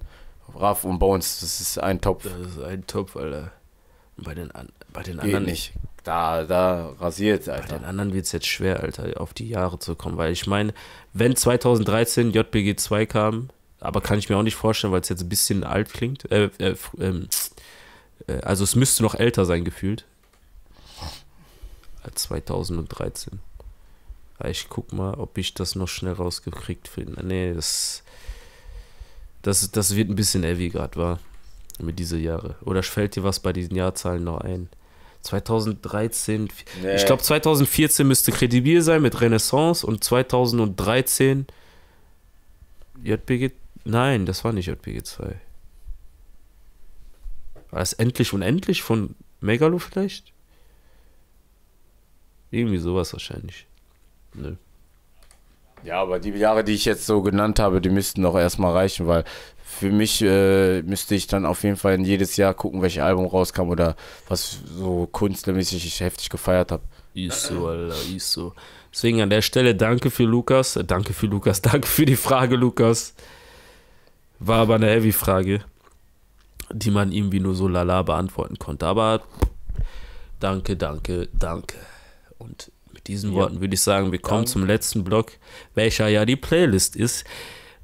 Raff und Bones. Das ist ein Topf. Das ist ein Topf, Alter. Bei den, bei den geht anderen. Geht nicht da, da rasiert, Alter. Bei den anderen wird es jetzt schwer, Alter, auf die Jahre zu kommen, weil ich meine, wenn 2013 JBG 2 kam, aber kann ich mir auch nicht vorstellen, weil es jetzt ein bisschen alt klingt. Äh, äh, ähm, äh, also es müsste noch älter sein, gefühlt. Als 2013. Ich guck mal, ob ich das noch schnell rausgekriegt finde. Nee, das, das, das wird ein bisschen heavy gerade, war. Mit diesen Jahre. Oder fällt dir was bei diesen Jahrzahlen noch ein? 2013, nee. ich glaube 2014 müsste kredibil sein mit Renaissance und 2013 JPG, nein, das war nicht JPG 2. War es endlich unendlich von Megalo vielleicht? Irgendwie sowas wahrscheinlich. Nö. Ja, aber die Jahre, die ich jetzt so genannt habe, die müssten doch erstmal reichen, weil für mich äh, müsste ich dann auf jeden Fall in jedes Jahr gucken, welches Album rauskam oder was so kunstmäßig ich heftig gefeiert habe. Ist so, Alter, ist so. Deswegen an der Stelle danke für Lukas. Äh, danke für Lukas. Danke für die Frage, Lukas. War aber eine Heavy-Frage, die man ihm wie nur so lala beantworten konnte. Aber danke, danke, danke. Und mit diesen ja. Worten würde ich sagen, wir kommen danke. zum letzten Block, welcher ja die Playlist ist.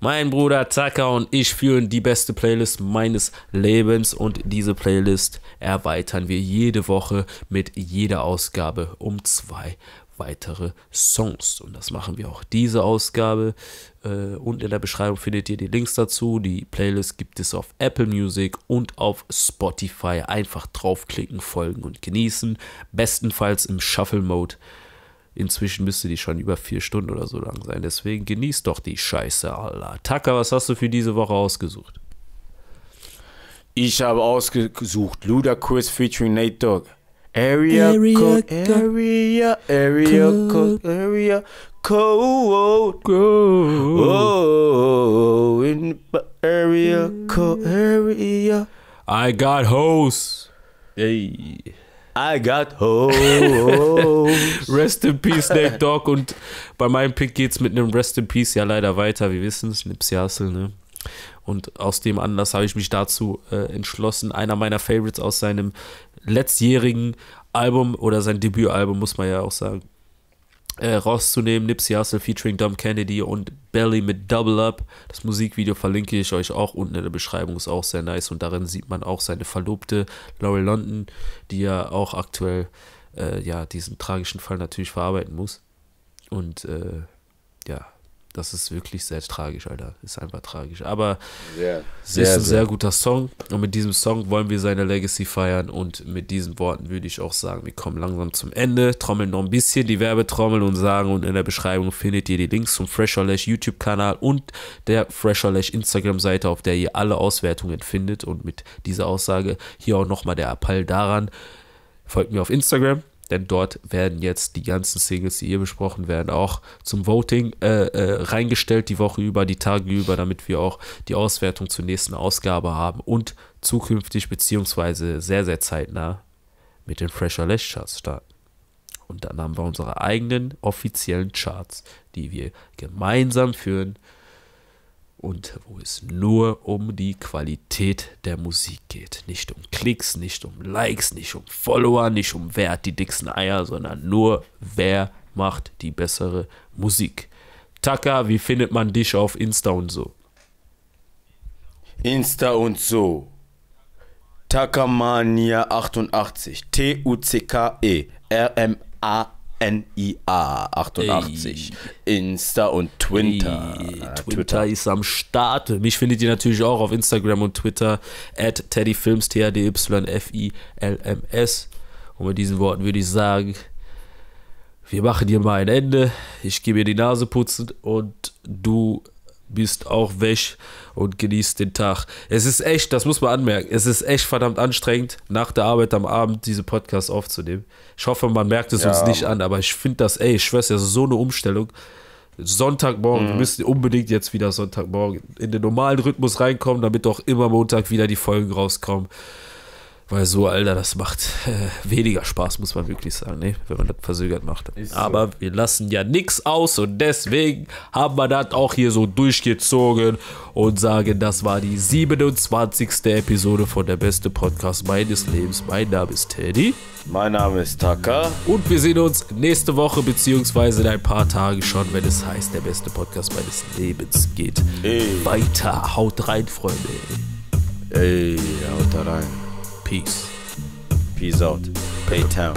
Mein Bruder Zaka und ich führen die beste Playlist meines Lebens und diese Playlist erweitern wir jede Woche mit jeder Ausgabe um zwei weitere Songs. Und das machen wir auch diese Ausgabe. Äh, und in der Beschreibung findet ihr die Links dazu. Die Playlist gibt es auf Apple Music und auf Spotify. Einfach draufklicken, folgen und genießen. Bestenfalls im Shuffle-Mode. Inzwischen müsste die schon über vier Stunden oder so lang sein. Deswegen genießt doch die Scheiße, Allah. Taka, was hast du für diese Woche ausgesucht? Ich habe ausgesucht Ludacris featuring Nate Dogg. Area, area co area, area code, co area code, co oh, oh, oh, in area code, area. I got hoes. Hey. I got hoes. Rest in Peace, Snake Dogg. Und bei meinem Pick geht's mit einem Rest in Peace ja leider weiter. Wir wissen es, Nipsey Hussle, ne? Und aus dem Anlass habe ich mich dazu äh, entschlossen, einer meiner Favorites aus seinem letztjährigen Album oder sein Debütalbum, muss man ja auch sagen, äh, rauszunehmen. Nipsey Hussle featuring Dom Kennedy und Belly mit Double Up. Das Musikvideo verlinke ich euch auch unten in der Beschreibung, ist auch sehr nice und darin sieht man auch seine Verlobte Laurie London, die ja auch aktuell äh, ja, diesen tragischen Fall natürlich verarbeiten muss. Und äh, ja, das ist wirklich sehr tragisch, Alter. Ist einfach tragisch. Aber sehr, sehr, ist ein sehr, sehr guter Song. Und mit diesem Song wollen wir seine Legacy feiern. Und mit diesen Worten würde ich auch sagen, wir kommen langsam zum Ende. Trommeln noch ein bisschen die Werbetrommel und sagen, und in der Beschreibung findet ihr die Links zum Fresher Lash YouTube-Kanal und der Fresher Lash Instagram-Seite, auf der ihr alle Auswertungen findet. Und mit dieser Aussage hier auch nochmal der Appell daran. Folgt mir auf Instagram denn dort werden jetzt die ganzen Singles, die hier besprochen werden, auch zum Voting äh, äh, reingestellt die Woche über, die Tage über, damit wir auch die Auswertung zur nächsten Ausgabe haben und zukünftig beziehungsweise sehr, sehr zeitnah mit den Fresher Lash Charts starten. Und dann haben wir unsere eigenen offiziellen Charts, die wir gemeinsam führen und wo es nur um die Qualität der Musik geht. Nicht um Klicks, nicht um Likes, nicht um Follower, nicht um wer hat die dicksten Eier, sondern nur wer macht die bessere Musik. Taka, wie findet man dich auf Insta und so? Insta und so. Takamania 88. T-U-C-K-E. R-M-A-N. N-I-A 88 Insta und Twitter. Ey, Twitter. Twitter. ist am Start. Mich findet ihr natürlich auch auf Instagram und Twitter. At TeddyFilms, T-A-D-Y-F-I-L-M-S. Und mit diesen Worten würde ich sagen, wir machen hier mal ein Ende. Ich gehe mir die Nase putzen und du bist auch weg und genießt den Tag. Es ist echt, das muss man anmerken, es ist echt verdammt anstrengend, nach der Arbeit am Abend diese Podcasts aufzunehmen. Ich hoffe, man merkt es ja, uns nicht an, aber ich finde das, ey, ich schwör's, das ist so eine Umstellung. Sonntagmorgen, mhm. wir müssen unbedingt jetzt wieder Sonntagmorgen in den normalen Rhythmus reinkommen, damit auch immer Montag wieder die Folgen rauskommen. Weil so, Alter, das macht äh, weniger Spaß, muss man wirklich sagen, ne? wenn man das versögert macht. So. Aber wir lassen ja nichts aus und deswegen haben wir das auch hier so durchgezogen und sagen, das war die 27. Episode von der beste Podcast meines Lebens. Mein Name ist Teddy. Mein Name ist Taka. Und wir sehen uns nächste Woche beziehungsweise in ein paar Tagen schon, wenn es heißt, der beste Podcast meines Lebens geht Ey. weiter. Haut rein, Freunde. Ey, haut rein. Peace. Peace out. Baytown.